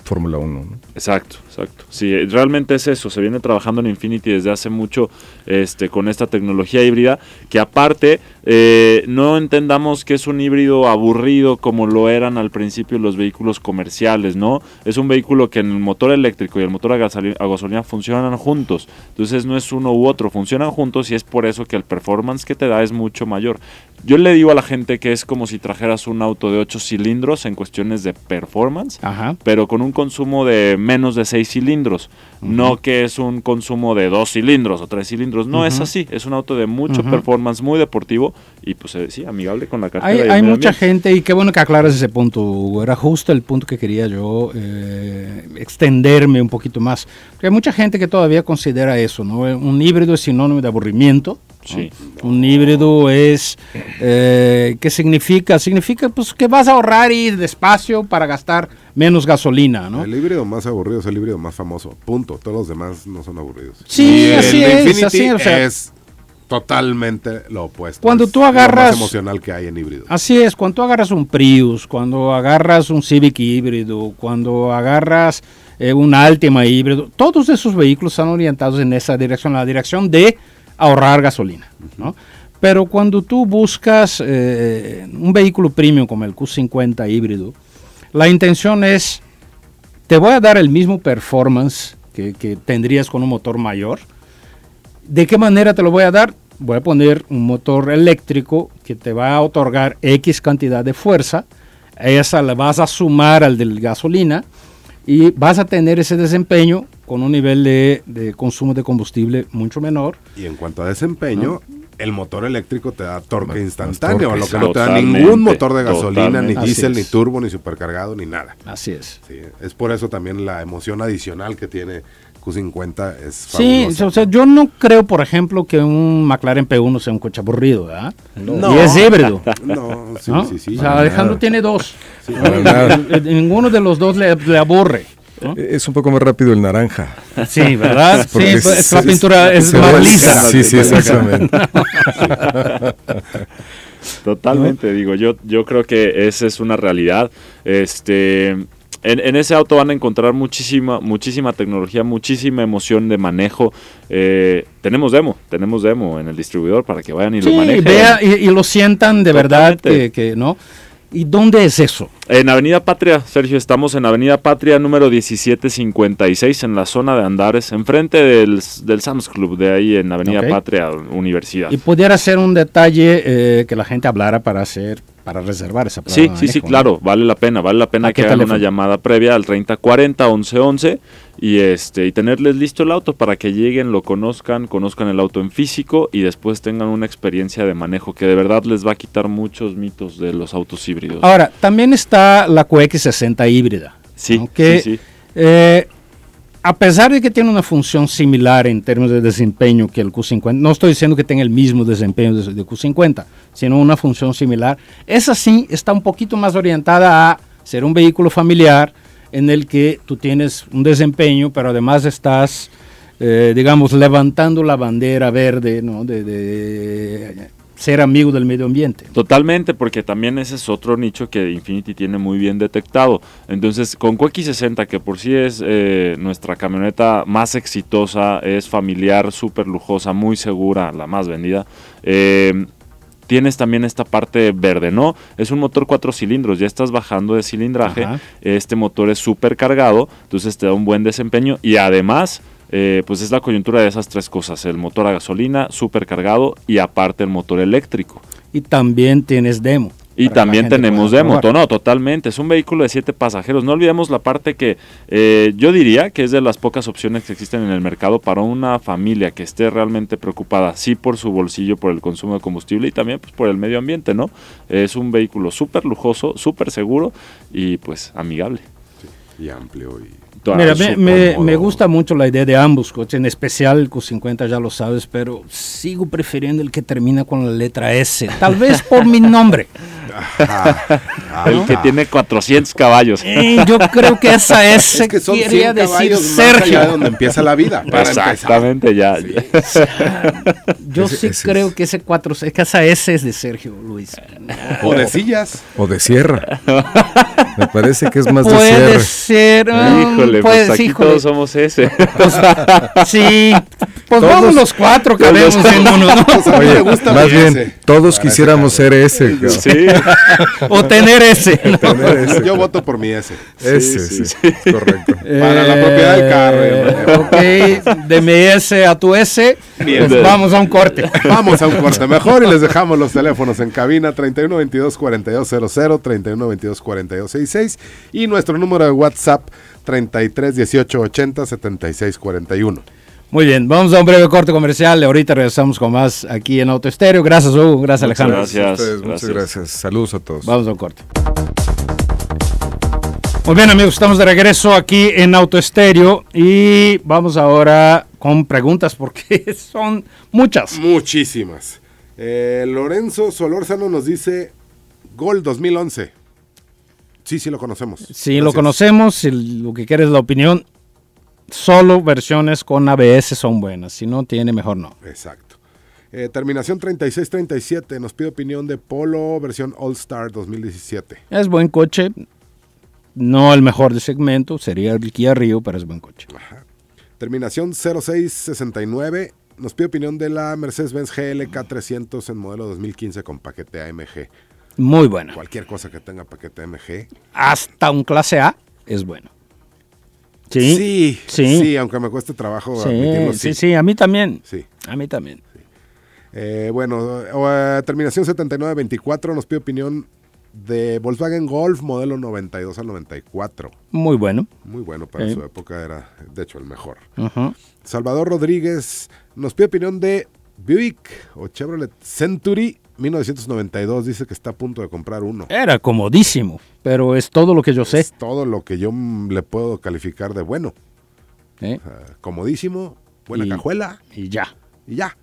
S3: Fórmula 1. Exacto. Exacto. Sí, eh, realmente es eso. Se viene trabajando en Infinity desde hace mucho este, con esta tecnología híbrida, que aparte eh, no entendamos que es un híbrido aburrido como lo eran al principio los vehículos comerciales, ¿no? Es un vehículo que en el motor eléctrico y el motor a gasolina, funcionan juntos. Entonces no es uno u otro, funcionan juntos y es por eso que el performance que te da es mucho mayor. Yo le digo a la gente que es como si trajeras un auto de 8 cilindros en cuestiones de performance, pero con un consumo de menos de 6 cilindros, no que es un consumo de dos cilindros o tres cilindros, no es así, es un auto de mucho performance, muy deportivo y pues eh, sí, amigable con la cartera. Hay, mucha
S1: gente y qué bueno que aclaras ese punto, Hugo, era justo el punto que quería yo eh, extenderme un poquito más, hay mucha gente que todavía considera eso, ¿no? Un híbrido es sinónimo de aburrimiento, un híbrido es, eh, ¿qué significa? Significa pues que vas a ahorrar y despacio para gastar menos gasolina, ¿no?
S4: El híbrido más aburrido es el híbrido más famoso, punto. Todos los demás no son aburridos. Sí, así es. es totalmente lo opuesto. Cuando tú agarras... emocional que hay en
S1: híbrido. Así es, cuando tú agarras un Prius, cuando agarras un Civic híbrido, cuando agarras eh, un Altima híbrido, todos esos vehículos están orientados en esa dirección, la dirección de ahorrar gasolina. Pero cuando tú buscas eh, un vehículo premium como el Q50 híbrido, la intención es, te voy a dar el mismo performance que, tendrías con un motor mayor. ¿De qué manera te lo voy a dar? Voy a poner un motor eléctrico que te va a otorgar X cantidad de fuerza. Esa la vas a sumar al del gasolina y vas a tener ese desempeño con un nivel de, consumo de combustible mucho menor.
S4: Y en cuanto a desempeño, el motor eléctrico te da torque instantáneo, lo que no te da ningún motor de gasolina, ni diésel, ni turbo, ni supercargado, ni nada. Así es. es por eso también la emoción adicional que tiene Q50 es Sí, o sea,
S1: yo no creo, por ejemplo, que un McLaren P1 sea un coche aburrido, ¿verdad? No. Y es híbrido. No, sí, sí, sí. Alejandro tiene dos. ninguno de los dos le
S2: aburre. Eh, es un poco más rápido el naranja. Sí, ¿verdad? sí, es, pues, pintura es, más lisa. Sí, sí, pues, exactamente.
S3: Totalmente, digo, yo, yo creo que esa es una realidad. Este, en, ese auto van a encontrar muchísima, muchísima tecnología, muchísima emoción de manejo. Eh, tenemos demo, tenemos demo en el distribuidor para que vayan y lo manejen. y,
S1: y, lo sientan de verdad que no. ¿Y dónde es eso?
S3: En Avenida Patria, Sergio, estamos en Avenida Patria número 1756, en la zona de Andares, enfrente del, Sams Club, de ahí en Avenida Patria Universidad. Y
S1: pudiera ser un detalle eh, que la gente hablara para hacer para reservar esa prueba. Sí, sí, sí, claro,
S3: vale la pena, vale la pena que hagan una llamada previa al 3040 1111 y este y tenerles listo el auto para que lleguen, lo conozcan, conozcan el auto en físico y después tengan una experiencia de manejo que de verdad les va a quitar muchos mitos de los autos híbridos. Ahora,
S1: también está la QX60 híbrida. Sí, sí, eh, a pesar de que tiene una función similar en términos de desempeño que el Q50, no estoy diciendo que tenga el mismo desempeño de, Q50, sino una función similar, esa sí está un poquito más orientada a ser un vehículo familiar en el que tú tienes un desempeño, pero además estás, eh, digamos, levantando la bandera verde ¿no? de ser amigo del medio ambiente.
S3: Totalmente, porque también ese es otro nicho que Infinity tiene muy bien detectado. Entonces, con QX60, que por sí es eh, nuestra camioneta más exitosa, es familiar, súper lujosa, muy segura, la más vendida, eh, tienes también esta parte verde, ¿no? Es un motor cuatro cilindros, ya estás bajando de cilindraje, este motor es súper cargado, entonces te da un buen desempeño y además eh, pues es la coyuntura de esas tres cosas, el motor a gasolina, supercargado y aparte el motor eléctrico. Y también tienes demo. Y también tenemos demo, no, totalmente, es un vehículo de siete pasajeros. No olvidemos la parte que eh, yo diría que es de las pocas opciones que existen en el mercado para una familia que esté realmente preocupada, sí por su bolsillo, por el consumo de combustible y también pues, por el medio ambiente, ¿no? Es un vehículo súper lujoso, súper seguro y pues amigable. Sí, y amplio y Mira, me, me,
S1: me, gusta mucho la idea de ambos coches, en especial el Q50, ya lo sabes, pero sigo prefiriendo el que termina con la letra S, tal vez por mi nombre.
S3: El que tiene 400 caballos. yo creo que esa es, es que decir Sergio. donde empieza la vida. Exactamente, ya.
S1: Yo sí creo que ese 4, esa S es de Sergio Luis. O de sillas.
S2: O de sierra. Me parece que es más de sierra. Puede ser. Ah, híjole, pues, aquí todos somos ese. sí. Pues vamos los
S3: cuatro cabemos en uno. Oye, más bien,
S2: todos quisiéramos ser ese. Sí, o tener ese. Yo voto
S4: por mi ese.
S1: correcto. Para la propiedad del carro. Eh, ok, de mi ese a tu ese,
S2: pues vamos
S1: a un corte.
S4: Vamos a un corte mejor y les dejamos los teléfonos en cabina 3122-4200, 3122-4266 y nuestro número de WhatsApp 33 18 80 76 41.
S1: Muy bien, vamos a un breve corte comercial. Ahorita regresamos con más aquí en Auto Estéreo. Gracias, Hugo. Gracias, Alejandro. Gracias. A ustedes, Muchas gracias.
S2: Saludos a todos. Vamos a un corte.
S1: Muy bien, amigos, estamos de regreso aquí en Auto Estéreo y vamos ahora con preguntas porque son muchas. Muchísimas. Eh,
S4: Lorenzo Solórzano nos dice Gol 2011. Sí, sí lo conocemos. Sí, lo
S1: conocemos. Lo que quieres la opinión solo versiones con ABS son buenas. Si no tiene, mejor no. Exacto.
S4: Eh, terminación 3637, nos pide opinión de Polo versión All Star 2017.
S1: Es buen coche, no el mejor de segmento, sería el Kia Rio, pero es buen coche.
S4: Terminación 0669, nos pide opinión de la Mercedes-Benz GLK 300 en modelo 2015 con paquete AMG. Muy buena. Cualquier cosa que tenga paquete AMG.
S1: Hasta un clase A es bueno.
S4: Sí, sí, sí, aunque me cueste trabajo sí, admitirlo. Sí. sí,
S1: a mí también. Sí.
S4: A mí también. Eh, bueno, terminación 79-24 nos pide opinión de Volkswagen Golf modelo 92 al 94.
S1: Muy bueno. Muy bueno para su
S4: época, era de hecho el mejor. Salvador Rodríguez nos pide opinión de Buick o Chevrolet Century 1992 dice que está a punto
S1: de comprar uno. Era comodísimo, pero es todo lo que yo sé. Es todo
S4: lo que yo le puedo calificar de bueno. ¿Eh? comodísimo, buena cajuela. Y ya. Y ya.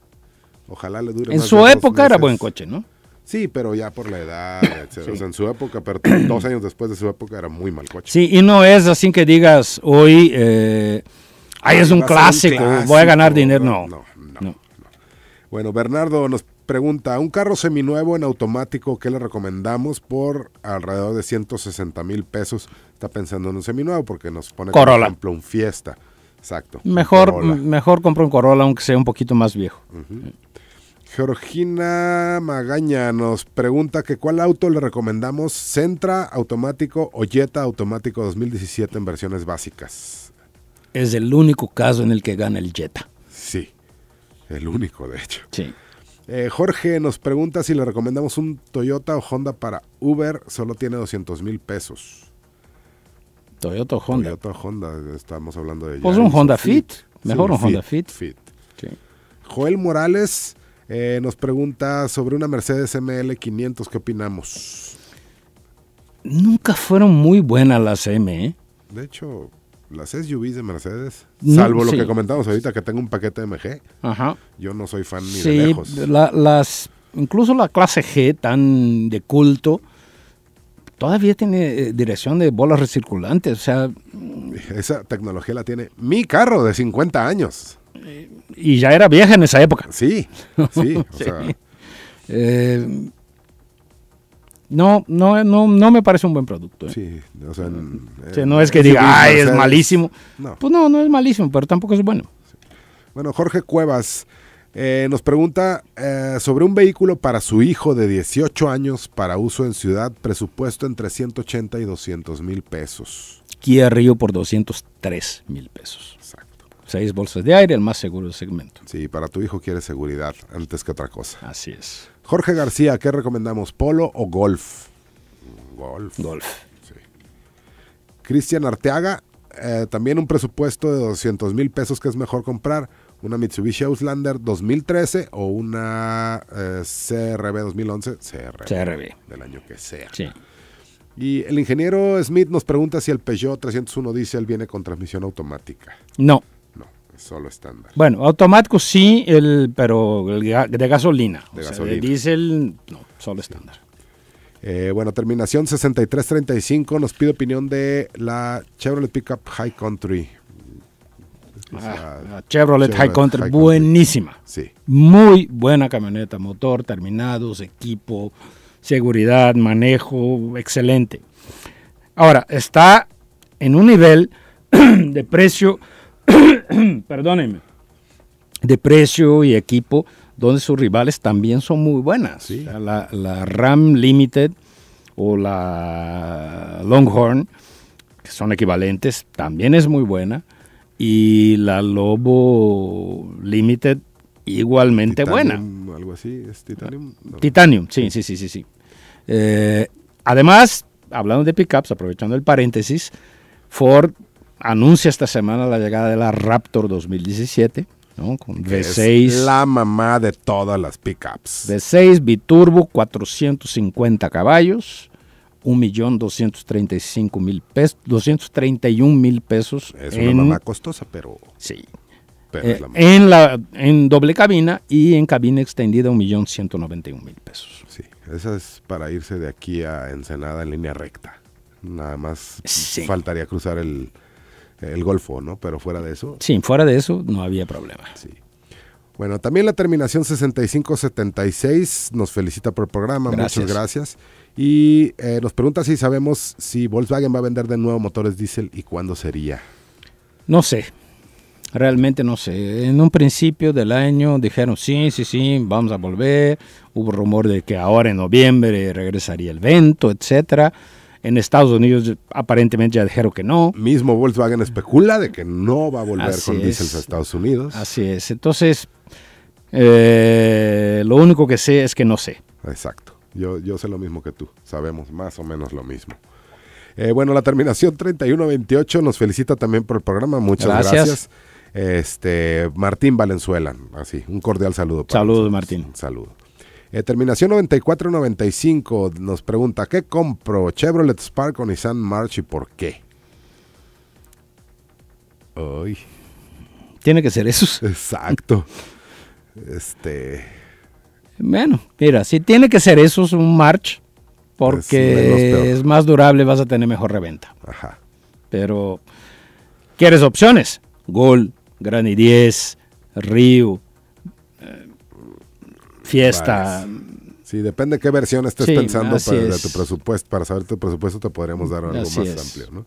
S4: Ojalá le dure. En su época
S1: era buen coche, ¿no?
S4: Sí, pero ya por la edad, etc. O sea, en su época, pero dos años después de su época era muy mal coche.
S1: Sí, y no es así que digas hoy, eh, ahí es un clásico, voy a ganar dinero. no. no. no. no.
S4: Bueno, Bernardo nos pregunta, un carro seminuevo en automático, ¿qué le recomendamos por alrededor de 160 mil pesos? Está pensando en un seminuevo porque nos pone, por ejemplo, un Fiesta. Exacto. Mejor,
S1: mejor compro un Corolla, aunque sea un poquito más viejo.
S4: Georgina Magaña nos pregunta que cuál auto le recomendamos, Centra automático o Jetta automático 2017 en versiones
S1: básicas. Es el único caso en el que gana el Jetta. Sí, el único de hecho. Sí.
S4: Eh, Jorge nos pregunta si le recomendamos un Toyota o Honda para Uber. Solo tiene 200 mil pesos. Toyota o Honda. Toyota o Honda, estamos hablando de... Pues un Honda Fit. Mejor un Honda Fit. Joel Morales eh, nos pregunta sobre una Mercedes ML500. ¿Qué opinamos?
S1: Nunca fueron muy buenas las M. ¿eh?
S4: De hecho, las SUVs de Mercedes, mm, salvo lo que comentamos ahorita, que tengo un paquete MG.
S1: Ajá. Yo no
S4: soy fan ni de lejos. las,
S1: incluso la clase G, tan de culto, todavía tiene eh, dirección de bolas recirculantes. O sea. Mm.
S4: Esa tecnología la tiene mi carro de 50 años. Y ya era vieja en
S1: esa época. Sí, sí. O Sea, eh, no, no, no, no me parece un buen producto. ¿eh?
S4: Sí, eh, o sea, no es que diga, ay, es malísimo. No.
S1: Pues no, no es malísimo, pero tampoco es bueno. Bueno, Jorge Cuevas
S4: eh, nos pregunta sobre un vehículo para su hijo de 18 años para uso en ciudad, presupuesto entre 180 y 200 mil pesos.
S1: Kia Río por 203 mil pesos. Exacto. Seis bolsas de aire, el más seguro del segmento. Sí, para tu
S4: hijo quiere seguridad antes que otra cosa. Así es. Jorge García, ¿qué recomendamos? ¿Polo o golf? Golf. Golf. Cristian Arteaga, eh, también un presupuesto de 200 mil pesos que es mejor comprar. Una Mitsubishi Outlander 2013 o una eh, CRB 2011. CRB,
S1: CRB. Del año que sea. Sí.
S4: Y el ingeniero Smith nos pregunta si el Peugeot 301 Diesel viene con transmisión automática. No. Solo estándar.
S1: Bueno, automático sí, el, pero el de gasolina. De gasolina.
S4: diésel, no, solo estándar. Eh, bueno, terminación 6335 nos pide opinión de la Chevrolet Pickup
S1: High Country. Ah, Chevrolet, High Country, buenísima. Sí. Muy buena camioneta, motor, terminados, equipo, seguridad, manejo, excelente. Ahora, está en un nivel de precio perdónenme, de precio y equipo, donde sus rivales también son muy buenas. la, RAM Limited o la Longhorn, que son equivalentes, también es muy buena. Y la Lobo Limited, igualmente buena.
S4: Algo así, es Titanium.
S1: Titanium, sí, sí, sí, sí. sí. Eh, además, hablando de pickups, aprovechando el paréntesis, Ford anuncia esta semana la llegada de la Raptor 2017. ¿no? Con V6. la mamá de todas las pickups. V6 biturbo, 450 caballos, mil pesos, 231 mil pesos. Es una mamá costosa, pero... Sí. Eh, en, la, en doble cabina y en cabina extendida 1.191.000 pesos. Sí, esa es para irse de
S4: aquí a Ensenada en línea recta. Nada más faltaría cruzar el, este, el Golfo, ¿no? Pero fuera de eso.
S1: Sí, fuera de eso no había
S4: problema. Bueno, también la terminación 6576 nos felicita por el programa, muchas gracias. Y eh, nos pregunta si sabemos si Volkswagen va a vender de nuevo motores diésel y cuándo sería.
S1: No sé, realmente no sé. En un principio del año dijeron sí, sí, sí, vamos a volver. Hubo rumor de que ahora en noviembre regresaría el vento, etcétera en Estados Unidos aparentemente ya dijeron que no. Mismo Volkswagen especula de que no va a volver con diésel a Estados Unidos. Así es. Entonces, eh, lo único que sé es que no sé. Exacto.
S4: Yo, sé lo mismo que tú. Sabemos más o menos lo mismo. Eh, bueno, la terminación 3128 nos felicita también por el programa. Muchas gracias. Este Martín Valenzuela, así, un cordial saludo. Saludos, Martín. Saludos. Eh, terminación terminación 9495 nos pregunta, ¿qué compro? Chevrolet Spark o Nissan March y por qué?
S1: Ay. Tiene que ser esos. Exacto. este... Bueno, mira, si tiene que ser esos, un March, porque pues, es, más durable, vas a tener mejor reventa. Ajá. Pero, ¿quieres opciones? Gol, Granny 10, Río,
S4: fiesta.
S1: Sí, depende qué
S4: versión estés pensando para, tu presupuesto, para saber tu presupuesto te podríamos dar algo más amplio, ¿no?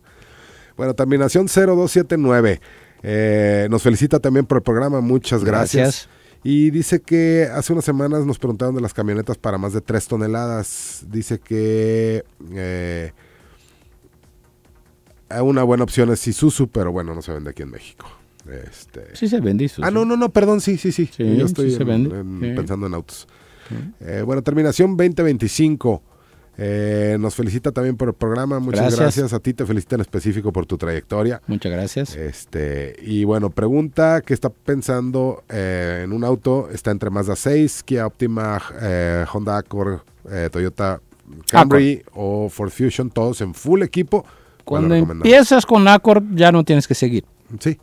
S4: Bueno, terminación 0279. Eh, nos felicita también por el programa, muchas gracias. Y dice que hace unas semanas nos preguntaron de las camionetas para más de 3 toneladas. Dice que eh, una buena opción es Isuzu, pero bueno, no se vende aquí en México. Este... Sí se vende Ah, no, no, no, perdón, sí, sí, sí. Yo estoy pensando en autos. Eh, bueno, terminación 2025. Eh, nos felicita también por el programa. Muchas gracias. A ti te felicita en específico por tu trayectoria. Muchas gracias. Este, y bueno, pregunta qué está pensando eh, en un auto. Está entre Mazda 6, Kia Optima, eh, Honda Accord, Toyota Camry o Ford Fusion, todos en full equipo. Cuando empiezas
S1: con Accord ya no tienes que seguir. Sí.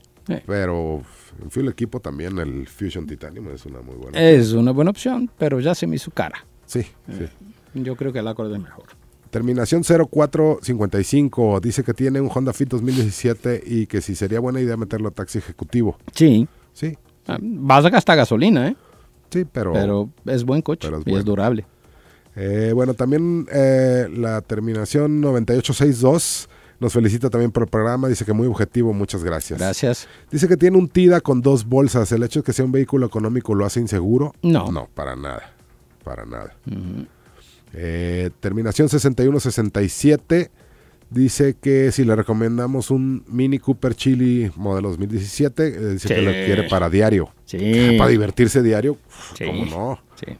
S4: Pero en fin, el equipo también, el Fusion Titanium es una muy buena. Es
S1: una buena opción, pero ya se me hizo cara. Sí, eh, Yo creo que el Accord es mejor.
S4: Terminación 0455 dice que tiene un Honda Fit 2017 y que si sería buena idea meterlo a taxi ejecutivo. Sí. Sí.
S1: Ah, vas a gastar gasolina, ¿eh?
S4: Sí, pero. Pero es buen coche y es durable. Eh, bueno, también eh, la terminación 9862 nos felicita también por el programa, dice que muy objetivo, muchas gracias. Gracias. Dice que tiene un TIDA con dos bolsas. ¿El hecho de que sea un vehículo económico lo hace inseguro? No. No, para nada. Para nada. Terminación 61 eh, terminación 6167 dice que si le recomendamos un Mini Cooper Chili modelo 2017, eh, dice que lo quiere para diario.
S1: Sí. Para divertirse diario, sí. ¿cómo no? Sí.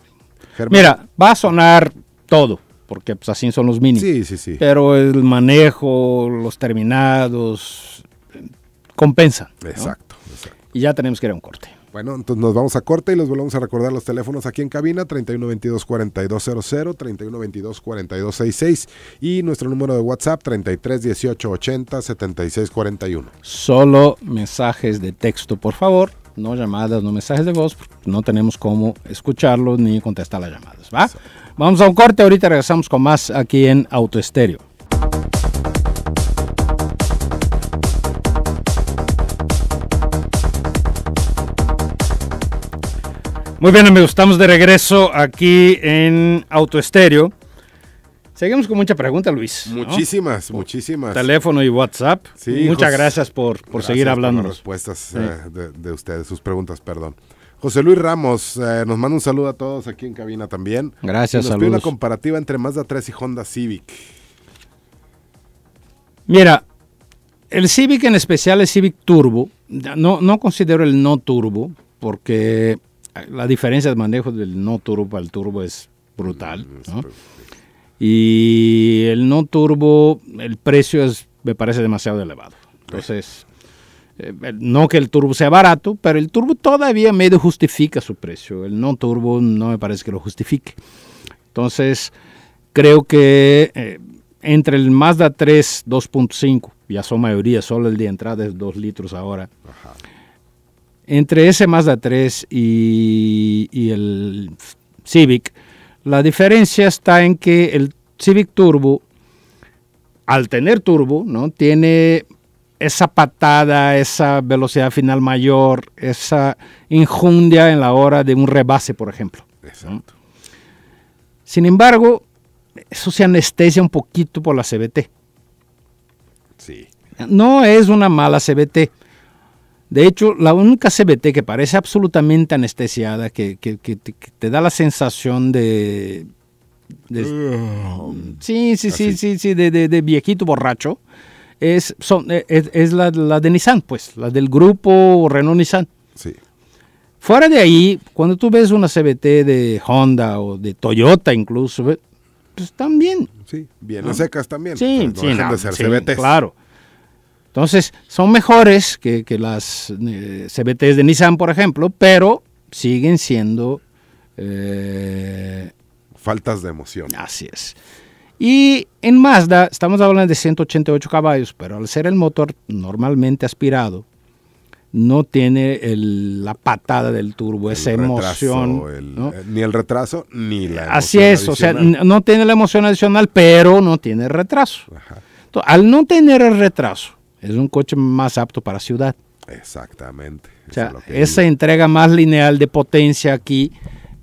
S1: Mira, va a sonar todo porque pues así son los mini. Sí, sí, sí. Pero el manejo, los terminados, compensa. Exacto, Y ya tenemos que ir a un corte. Bueno, entonces nos vamos a corte y los
S4: volvemos a recordar los teléfonos aquí en cabina 3122-4200, 3122-4266 y nuestro número de WhatsApp 331880-7641.
S1: Solo mensajes de texto, por favor, no llamadas, no mensajes de voz, no tenemos cómo escucharlos ni contestar las llamadas, ¿va? Vamos a un corte, ahorita regresamos con más aquí en Autoestéreo. Muy bien amigos, estamos de regreso aquí en Autoestereo. Seguimos con mucha pregunta, Luis. Muchísimas, muchísimas. Teléfono y WhatsApp. Sí, Muchas gracias por, por seguir hablando. las respuestas
S4: eh, de, ustedes, sus preguntas, perdón.
S1: José Luis Ramos
S4: eh, nos manda un saludo a todos aquí en cabina también. Gracias, nos saludos. Pide una comparativa entre Mazda 3 y Honda Civic.
S1: Mira, el Civic en especial, es Civic Turbo, no, no considero el no turbo, porque la diferencia de manejo del no turbo al turbo es brutal. Mm, y el no turbo, el precio es, me parece demasiado elevado. Entonces, eh, no que el turbo sea barato, pero el turbo todavía medio justifica su precio. El no turbo no me parece que lo justifique. Entonces, creo que eh, entre el Mazda 3 2.5, ya son mayoría, solo el de entrada es 2 litros ahora. Entre ese Mazda 3 y, el Civic, la diferencia está en que el Civic Turbo, al tener turbo, ¿no? tiene esa patada, esa velocidad final mayor, esa injundia en la hora de un rebase, por ejemplo. Exacto. Sin embargo, eso se anestesia un poquito por la CBT. Sí. No es una mala CBT. De hecho, la única CBT que parece absolutamente anestesiada, que, te da la sensación de... sí, sí, sí, sí, sí, de, de, de viejito borracho, es, son, eh, es, la, de Nissan, pues, la del grupo Renault Nissan. Sí. Fuera de ahí, cuando tú ves una CBT de Honda o de Toyota incluso, pues también.
S4: Sí, bien secas también. Sí, sí, claro.
S1: Entonces, son mejores que, las eh, CBTs de Nissan, por ejemplo, pero siguen siendo... Eh, Faltas de emoción. Así es. Y en Mazda estamos hablando de 188 caballos, pero al ser el motor normalmente aspirado, no tiene la patada del turbo, esa emoción. Eh, ni el retraso ni la emoción. Así es, o sea, no tiene la emoción adicional, pero no tiene retraso. al no tener el retraso, es un coche más apto para ciudad.
S4: Exactamente.
S1: O sea, esa entrega más lineal de potencia aquí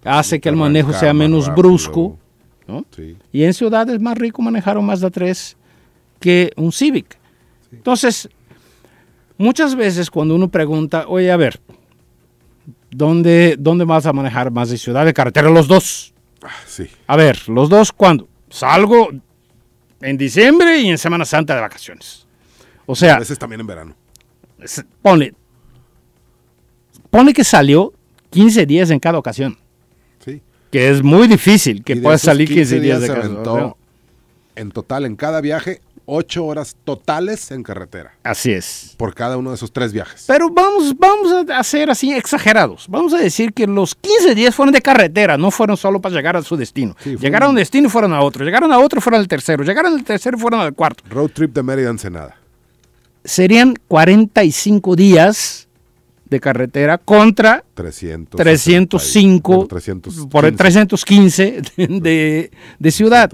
S1: hace que el manejo sea menos brusco y en ciudades más ricos manejaron más de tres que un Civic. Entonces, muchas veces cuando uno pregunta, oye, a ver, ¿dónde, dónde vas a manejar más de ciudad de carretera los dos? Ah, sí. A ver, los dos ¿cuándo? salgo en diciembre y en Semana Santa de vacaciones. O sea, a veces también en verano. Pone, pone que salió 15 días en cada ocasión que es muy difícil que puedas salir 15, días, de carretera.
S4: en total, en cada viaje, 8 horas totales en carretera.
S1: Así es. Por
S4: cada uno de esos tres viajes.
S1: Pero vamos, vamos a ser así exagerados. Vamos a decir que los 15 días fueron de carretera, no fueron solo para llegar a su destino. llegaron a un destino y fueron a otro. Llegaron a otro y fueron al tercero. Llegaron al tercero y fueron al cuarto. Road trip de Mérida Serían 45 días de carretera contra 305, por el 315 de, ciudad.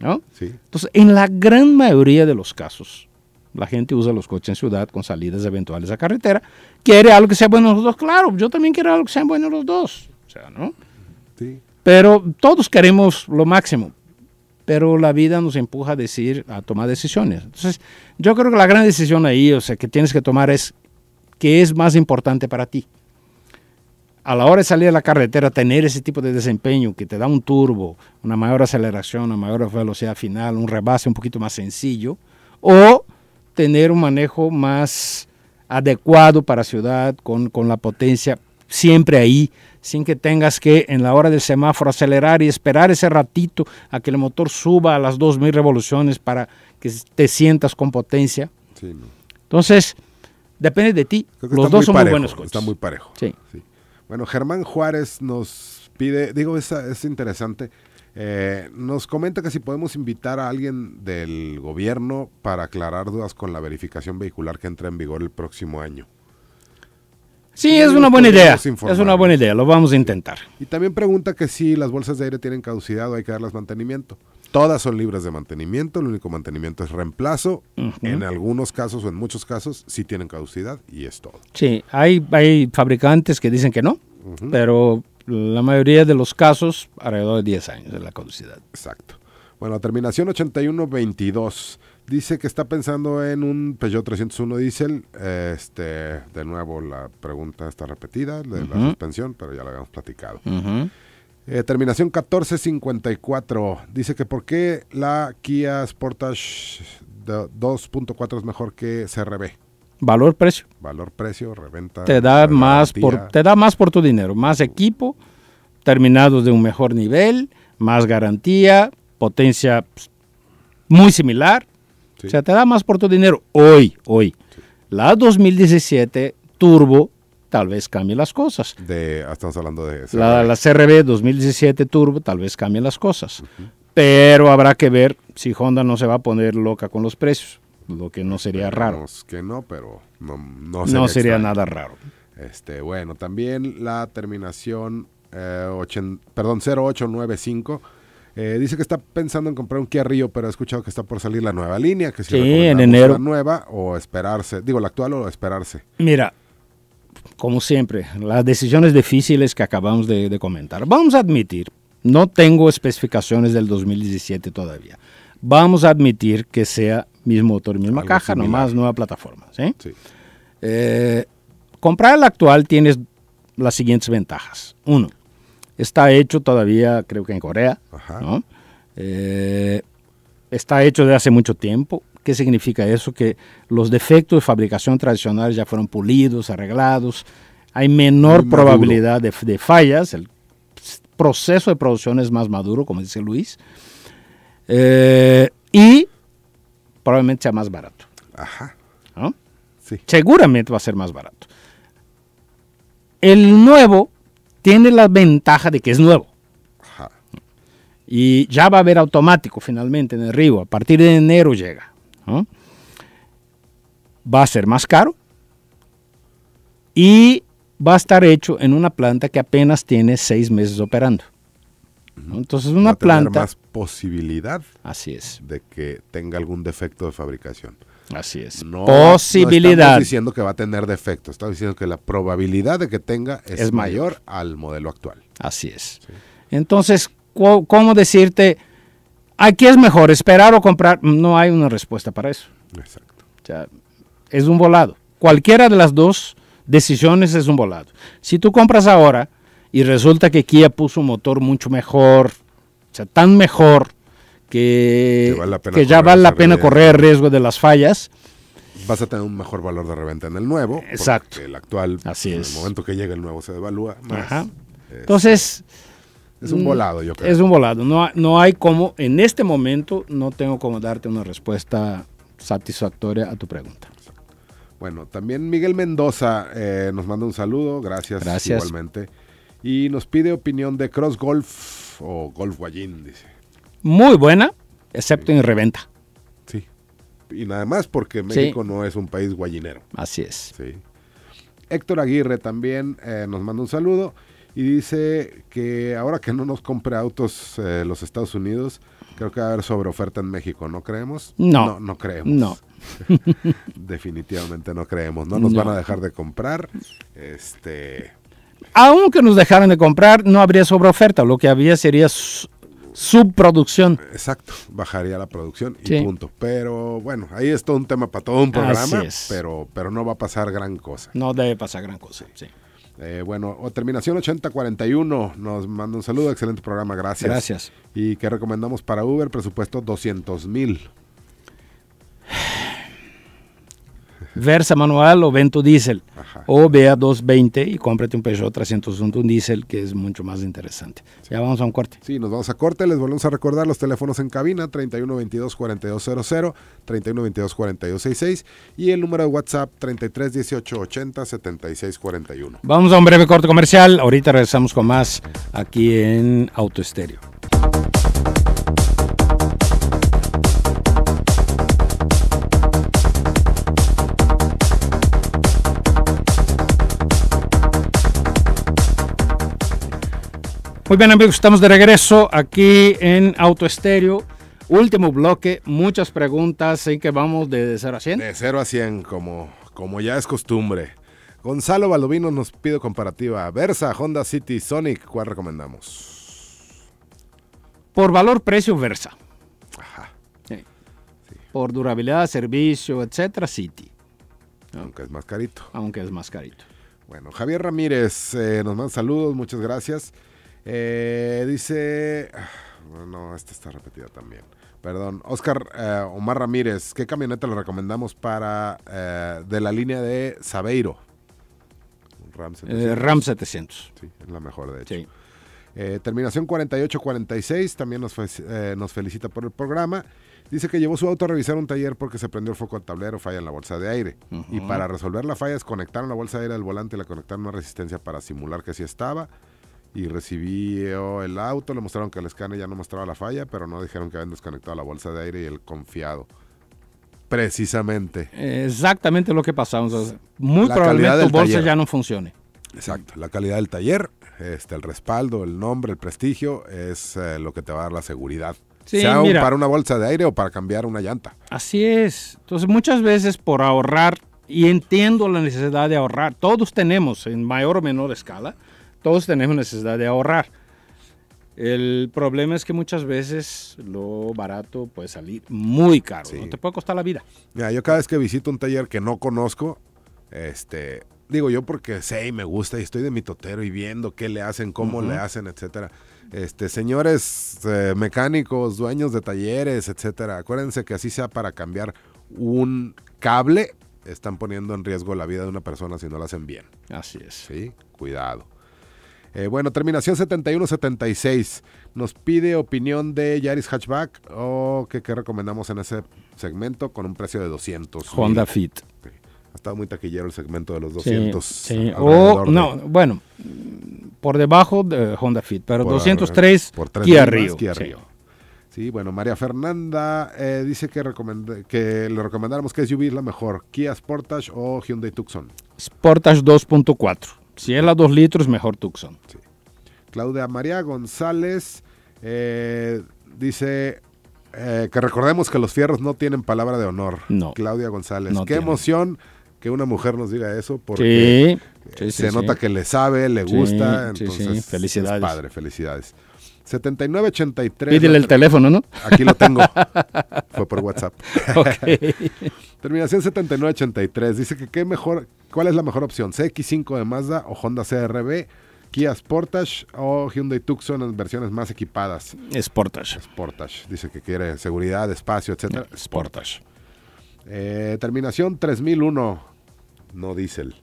S1: ¿no? Sí. Entonces, en la gran mayoría de los casos, la gente usa los coches en ciudad con salidas eventuales a carretera, quiere algo que sea bueno los dos, claro, yo también quiero algo que sea bueno los dos, sea, ¿no? Pero todos queremos lo máximo, pero la vida nos empuja a decir, a tomar decisiones. Entonces, yo creo que la gran decisión ahí, o sea, que tienes que tomar es que es más importante para ti. A la hora de salir a la carretera, tener ese tipo de desempeño que te da un turbo, una mayor aceleración, una mayor velocidad final, un rebase un poquito más sencillo, o tener un manejo más adecuado para ciudad, con, la potencia siempre ahí, sin que tengas que en la hora del semáforo acelerar y esperar ese ratito a que el motor suba a las 2.000 revoluciones para que te sientas con potencia. Entonces, Depende de ti. Los dos son muy buenos coches. Está muy parejo.
S4: Bueno, Germán Juárez nos pide, digo, es, es interesante. Eh, nos comenta que si podemos invitar a alguien del gobierno para aclarar dudas con la verificación vehicular que entra en vigor el próximo año.
S1: Sí, es una buena idea. Es una buena idea, lo vamos a intentar.
S4: Y también pregunta que si las bolsas de aire tienen caducidad o hay que darles mantenimiento. Todas son libres de mantenimiento, el único mantenimiento es reemplazo. En algunos casos o en muchos casos sí tienen caducidad y es todo.
S1: Sí, hay, hay fabricantes que dicen que no, pero la mayoría de los casos alrededor de 10 años de la caducidad. Exacto. Bueno, la terminación
S4: 8122 dice que está pensando en un Peugeot 301 diésel. Este, de nuevo, la pregunta está repetida de la suspensión, pero ya la habíamos platicado. Eh, terminación 1454. Dice que por qué la Kia Sportage 2.4 es mejor que CRB.
S1: Valor precio.
S4: Valor precio, reventa. Te da más por te
S1: da más por tu dinero, más uh. equipo, terminados de un mejor nivel, más garantía, potencia pues, muy similar. O sea, te da más por tu dinero hoy, hoy. La 2017 Turbo tal vez cambie las cosas. Ah, estamos hablando de... CRB. La, CRB 2017 Turbo, tal vez cambie las cosas. Pero habrá que ver si Honda no se va a poner loca con los precios, lo que no sería raro.
S4: Que no, pero no, sería, nada raro. Este, bueno, también la terminación eh, perdón, 0895. Eh, dice que está pensando en comprar un Kia Río, pero ha escuchado que está por salir la nueva línea, que si sí, en enero. La nueva o esperarse, digo, la actual o esperarse.
S1: Mira, como siempre, las decisiones difíciles que acabamos de, comentar. Vamos a admitir, no tengo especificaciones del 2017 todavía. Vamos a admitir que sea mismo motor, misma caja, nomás nueva plataforma. Eh, comprar el actual tienes las siguientes ventajas. Uno, está hecho todavía, creo que en Corea. Eh, está hecho de hace mucho tiempo. ¿Qué significa eso? Que los defectos de fabricación tradicional ya fueron pulidos, arreglados, hay menor probabilidad de, fallas, el proceso de producción es más maduro, como dice Luis, eh, y probablemente sea más barato. Ajá. Seguramente va a ser más barato. El nuevo tiene la ventaja de que es nuevo. Y ya va a haber automático finalmente en el río. A partir de enero llega va a ser más caro y va a estar hecho en una planta que apenas tiene seis meses operando. Entonces una planta... más
S4: posibilidad. Así es. De que tenga algún defecto de fabricación. Así es. No, posibilidad. diciendo que va a tener defecto, estamos diciendo que la probabilidad de que tenga es, mayor. al modelo actual.
S1: Así es. Entonces, ¿cómo decirte? aquí es mejor esperar o comprar. No hay una respuesta para eso. Exacto. O sea, es un volado. Cualquiera de las dos decisiones es un volado. Si tú compras ahora y resulta que Kia puso un motor mucho mejor, o sea, tan mejor que,
S4: ya vale la pena correr correr
S1: riesgo de las fallas.
S4: Vas a tener un mejor valor de reventa
S1: en el nuevo. Exacto. el actual, Así en el momento que llega el nuevo, se devalúa más. Este, Entonces.
S2: Es un mm, volado, yo creo.
S1: Es un volado. No, no hay como, en este momento, no tengo como darte una respuesta satisfactoria a tu pregunta. Bueno,
S4: también Miguel Mendoza eh, nos manda un saludo, gracias, gracias, igualmente. Y nos pide opinión de Cross Golf o Golf Guayín, dice.
S1: Muy buena, excepto en reventa. Sí.
S4: Y nada más porque México no es un país guayinero. Así es. Sí. Héctor Aguirre también eh, nos manda un saludo y dice que ahora que no nos compre autos eh, los Estados Unidos, creo que va a haber sobreoferta en México, ¿no creemos? No. No, creemos. No. Definitivamente no creemos, ¿no? Nos van a dejar de comprar. Este.
S1: Aunque nos dejaran de comprar, no habría sobreoferta, lo que habría sería subproducción. Exacto,
S4: bajaría la producción y punto. Pero bueno, ahí es todo un tema para todo un programa, pero, pero no va a pasar gran cosa. No debe pasar gran cosa, sí. Eh, bueno, terminación 8041 nos manda un saludo, excelente programa, gracias. Gracias. ¿Y qué recomendamos para Uber? Presupuesto
S1: 200 mil. Versa manual o Vento diésel. O vea 220 y cómprate un Peugeot 301 un diésel que es mucho más interesante. Ya vamos a un corte.
S4: Sí, nos vamos a corte. Les volvemos a recordar los teléfonos en cabina 3122-4200, 3122-4266 y el número de WhatsApp 3318807641.
S1: Vamos a un breve corte comercial. Ahorita regresamos con más aquí en Autoestéreo. Muy bien amigos, estamos de regreso aquí en Auto Estéreo. Último bloque, muchas preguntas, así que vamos de 0 a 100. De 0 a 100, como, como
S4: ya es costumbre. Gonzalo Baldovino nos pide comparativa. Versa, Honda City, Sonic,
S1: ¿cuál recomendamos? Por valor-precio, Versa. Ajá. Sí. Por durabilidad, servicio, etcétera, City. Aunque
S4: es más carito. Aunque es más carito. Bueno, Javier Ramírez eh, nos manda saludos, muchas gracias. Eh, dice. Ah, bueno, esta está repetida también. Perdón. Oscar eh, Omar Ramírez, ¿qué camioneta le recomendamos para eh, de la línea de Sabeiro? Ram 700. Eh, Ram
S1: 700. Sí, es la mejor de
S4: hecho. terminación 4846 también nos, felicita por el programa. Dice que llevó su auto a revisar un taller porque se prendió el foco al tablero, falla en la bolsa de aire. Y para resolver la falla, desconectaron la bolsa de aire del volante y la conectaron a una resistencia para simular que sí estaba y recibió el auto, le mostraron que el escáner ya no mostraba la falla, pero no dijeron que habían desconectado la bolsa de aire y el confiado. Precisamente.
S1: Exactamente lo que pasamos. muy probablemente tu bolsa ya no funcione.
S4: Exacto, la calidad del taller, este, el respaldo, el nombre, el prestigio, es eh, lo que te va a dar la seguridad. sea para una bolsa de aire o para cambiar una llanta.
S1: Así es. Entonces muchas veces por ahorrar, y entiendo la necesidad de ahorrar, todos tenemos en mayor o menor escala, todos tenemos necesidad de ahorrar. El problema es que muchas veces lo barato puede salir muy caro. No te puede costar la vida.
S4: Mira, yo cada vez que visito un taller que no conozco, este, digo yo porque sé y me gusta y estoy de mi totero y viendo qué le hacen, cómo le hacen, etcétera. Este, señores eh, mecánicos, dueños de talleres, etcétera, acuérdense que así sea para cambiar un cable, están poniendo en riesgo la vida de una persona si no lo hacen bien. Así es. Sí, cuidado. Eh, bueno, terminación 7176. Nos pide opinión de Yaris Hatchback o oh, qué recomendamos en ese segmento con un precio de 200. Honda Fit. Ha estado muy taquillero el segmento de los 200. Sí, O, no,
S1: bueno, por debajo de Honda Fit, pero 203 Kia Rio.
S4: Sí. bueno, María Fernanda eh, dice que, le recomendamos que es es la mejor, Kia Sportage o Hyundai
S1: Tucson. Sportage 2.4. Si es la 2 litros, mejor Tucson.
S4: Claudia María González eh, dice eh, que recordemos que los fierros no tienen palabra de honor. No. Claudia González. Qué emoción que una mujer nos diga eso porque
S1: eh, se nota que
S4: le sabe, le gusta.
S1: Entonces, felicidades.
S4: Es padre, felicidades. 7983. Pídele el teléfono, ¿no? Aquí lo tengo. Fue por WhatsApp. Okay. Terminación 7983. Dice que qué mejor ¿Cuál es la mejor opción? CX5 de Mazda o Honda CRB, Kia Sportage o Hyundai Tucson en versiones más equipadas. Sportage. Sportage. Dice que quiere seguridad, espacio, etcétera. Sportage. Eh, terminación 3001. No diésel.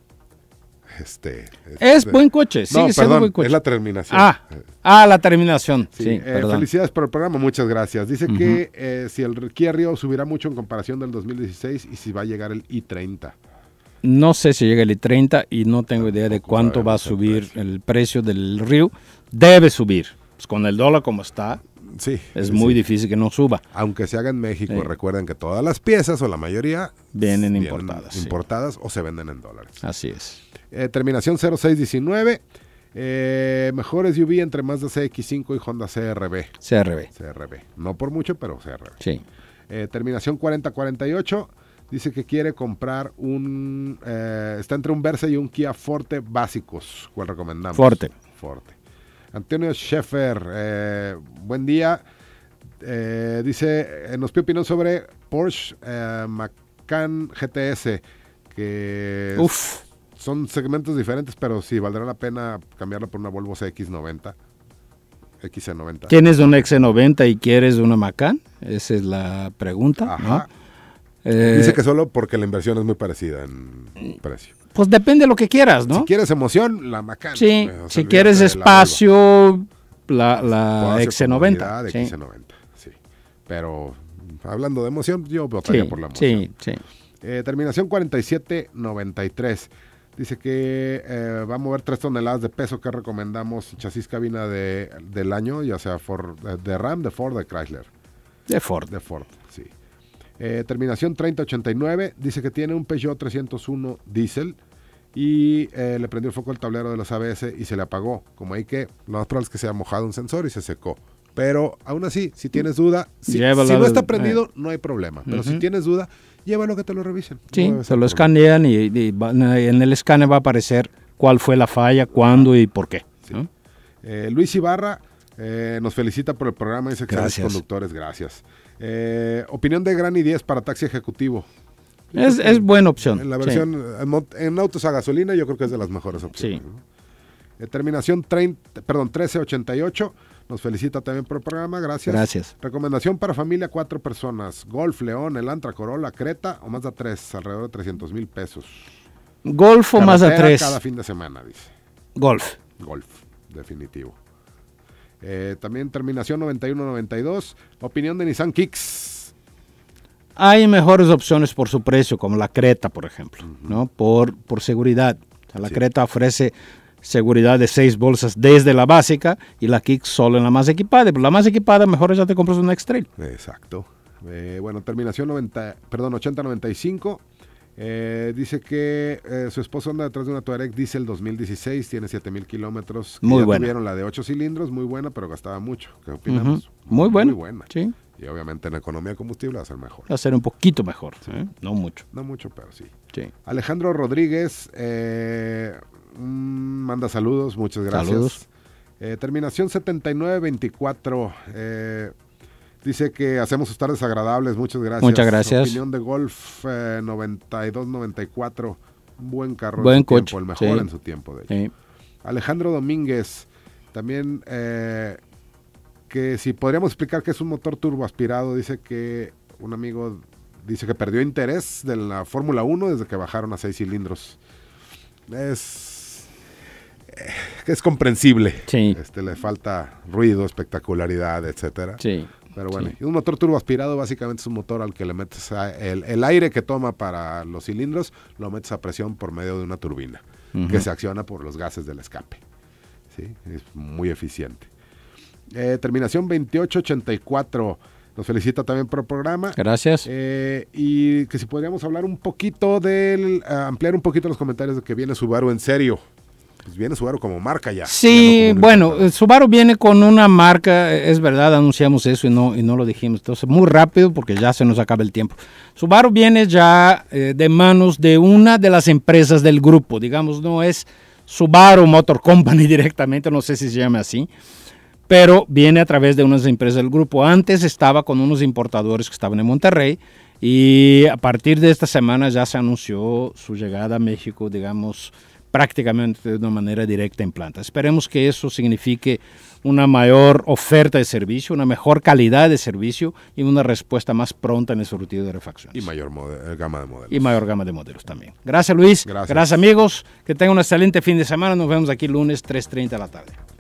S4: Este, es buen coche, sigue siendo buen coche. Es la terminación. Ah, eh. ah la terminación. Sí, eh, felicidades por el programa, muchas gracias. Dice que si el Kia Rio subirá mucho en comparación del 2016 y si va a llegar el i30.
S1: No sé si llega el I-30 y no tengo idea de cuánto va a subir el precio del río. Debe subir. Pues, con el dólar como está, Sí, es muy difícil que no suba. Aunque se
S4: haga en México, recuerden que todas las piezas o la mayoría vienen importadas. importadas o se venden
S1: en dólares. Así es.
S4: Eh, terminación 0619. Eh, mejores UV entre Mazda CX5 y Honda CRB. CRB. CRB. No por mucho, pero CRB. Sí. Eh, terminación 4048. Dice que quiere comprar un... Eh, está entre un Versa y un Kia Forte básicos. ¿Cuál recomendamos? Forte. Forte. Antonio Schaefer. Eh, buen día. Eh, dice, nos pide opinión sobre Porsche Macan GTS, que Uf. son segmentos diferentes, pero sí, valdrá la pena cambiarlo por una Volvo CX90. x 90 ¿Tienes una
S1: XC90 y quieres una Macan? Esa es la pregunta. Ajá. Eh, Dice que
S4: solo porque la inversión es muy parecida en
S1: precio. Pues depende de lo que quieras, ¿no? Si quieres emoción, la Macan. Sí, eh, si quieres espacio, la, XC90. Sí.
S4: 90 sí. Pero hablando de emoción, yo votaría por la
S1: emoción. Sí, sí.
S4: Eh, terminación 4793. Dice que va a mover 3 toneladas de peso que recomendamos chasis cabina de, del año, ya sea de Ram, de Ford, de Chrysler. De Ford. De Ford. Eh, terminación 3089, dice que tiene un Peugeot 301 diésel y eh, le prendió el foco al tablero de los ABS y se le apagó. Como hay que, lo más probable es que se haya mojado un sensor y se secó. Pero aún así, si tienes duda, si, no está prendido, eh. no hay problema. Pero si tienes duda, llévalo que te lo revisen. Sí, se
S1: lo escanean y, en el escáner va a aparecer cuál fue la falla, cuándo y por qué.
S4: Eh, Luis Ibarra nos felicita por el programa, dice que gracias. conductores, gracias. Eh, opinión de Granny 10 para taxi ejecutivo.
S1: Es, buena opción.
S4: En autos a gasolina yo creo que es de las mejores opciones. Eh, terminación 30, perdón, 1388. Nos felicita también por el programa, gracias. Recomendación para familia, cuatro personas. Golf, León, Elantra, Corolla, Creta o más de 3, alrededor de 300 mil pesos.
S1: Golf o más de 3. Cada fin
S4: de semana, dice. Golf. Golf, definitivo. Eh, también terminación 91-92. Opinión de Nissan Kicks.
S1: Hay mejores opciones por su precio, como la Creta, por ejemplo, ¿no? Por, por seguridad. la Creta ofrece seguridad de seis bolsas desde la básica y la Kicks solo en la más equipada. Pero la más equipada, mejor ya te compras un X-Trail.
S4: Exacto. Eh, bueno, terminación 90, perdón, 80-95. Eh, dice que eh, su esposo anda detrás de una Touareg Diesel 2016, tiene 7000 kilómetros. Muy buena. Tuvieron la de 8 cilindros, muy buena, pero gastaba mucho. ¿Qué opinamos? Muy buena. Muy buena. Sí. Y obviamente en economía de combustible va a ser mejor.
S1: Va a ser un poquito mejor, ¿eh? no mucho. No mucho, pero sí. sí. Alejandro
S4: Rodríguez mm, manda saludos, muchas gracias. Saludos. terminación 7924. Eh, Dice que hacemos sus tardes agradables. Muchas gracias. Muchas gracias. Opinión de golf 92-94. Eh, Buen carro. Buen coche. el mejor en su tiempo, de hecho. Alejandro Domínguez. También eh, que si podríamos explicar que es un motor turboaspirado. Dice que un amigo dice que perdió interés de la Fórmula 1 desde que bajaron a seis cilindros. Es eh, es comprensible. Sí. Este, le falta ruido, espectacularidad, etcétera. Sí. Pero bueno, un motor turboaspirado básicamente es un motor al que le metes el, aire que toma para los cilindros, lo metes a presión por medio de una turbina, que se acciona por los gases del escape. Es muy eficiente. Eh, terminación 2884. Nos felicita también por el programa. Gracias. Eh, y que si podríamos hablar un poquito del, eh, ampliar un poquito los comentarios de que viene Subaru en serio. Pues viene Subaru como marca ya. Sí, bueno,
S1: eh, Subaru viene con una marca, eh, es verdad, anunciamos eso y no, y no lo dijimos. Entonces, muy rápido porque ya se nos acaba el tiempo. Subaru viene ya eh, de manos de una de las empresas del grupo, digamos, no es Subaru Motor Company directamente, no sé si se llama así, pero viene a través de unas empresas del grupo. Antes estaba con unos importadores que estaban en Monterrey. Y a partir de esta semana ya se anunció su llegada a México, digamos, prácticamente de una manera directa en planta. Esperemos que eso signifique una mayor oferta de servicio, una mejor calidad de servicio y una respuesta más pronta en el surtido de refacciones. Y mayor gama de modelos. Y mayor gama de modelos también. Gracias Luis, gracias, amigos, que tengan un excelente fin de semana, nos vemos aquí lunes 3.30 de la tarde.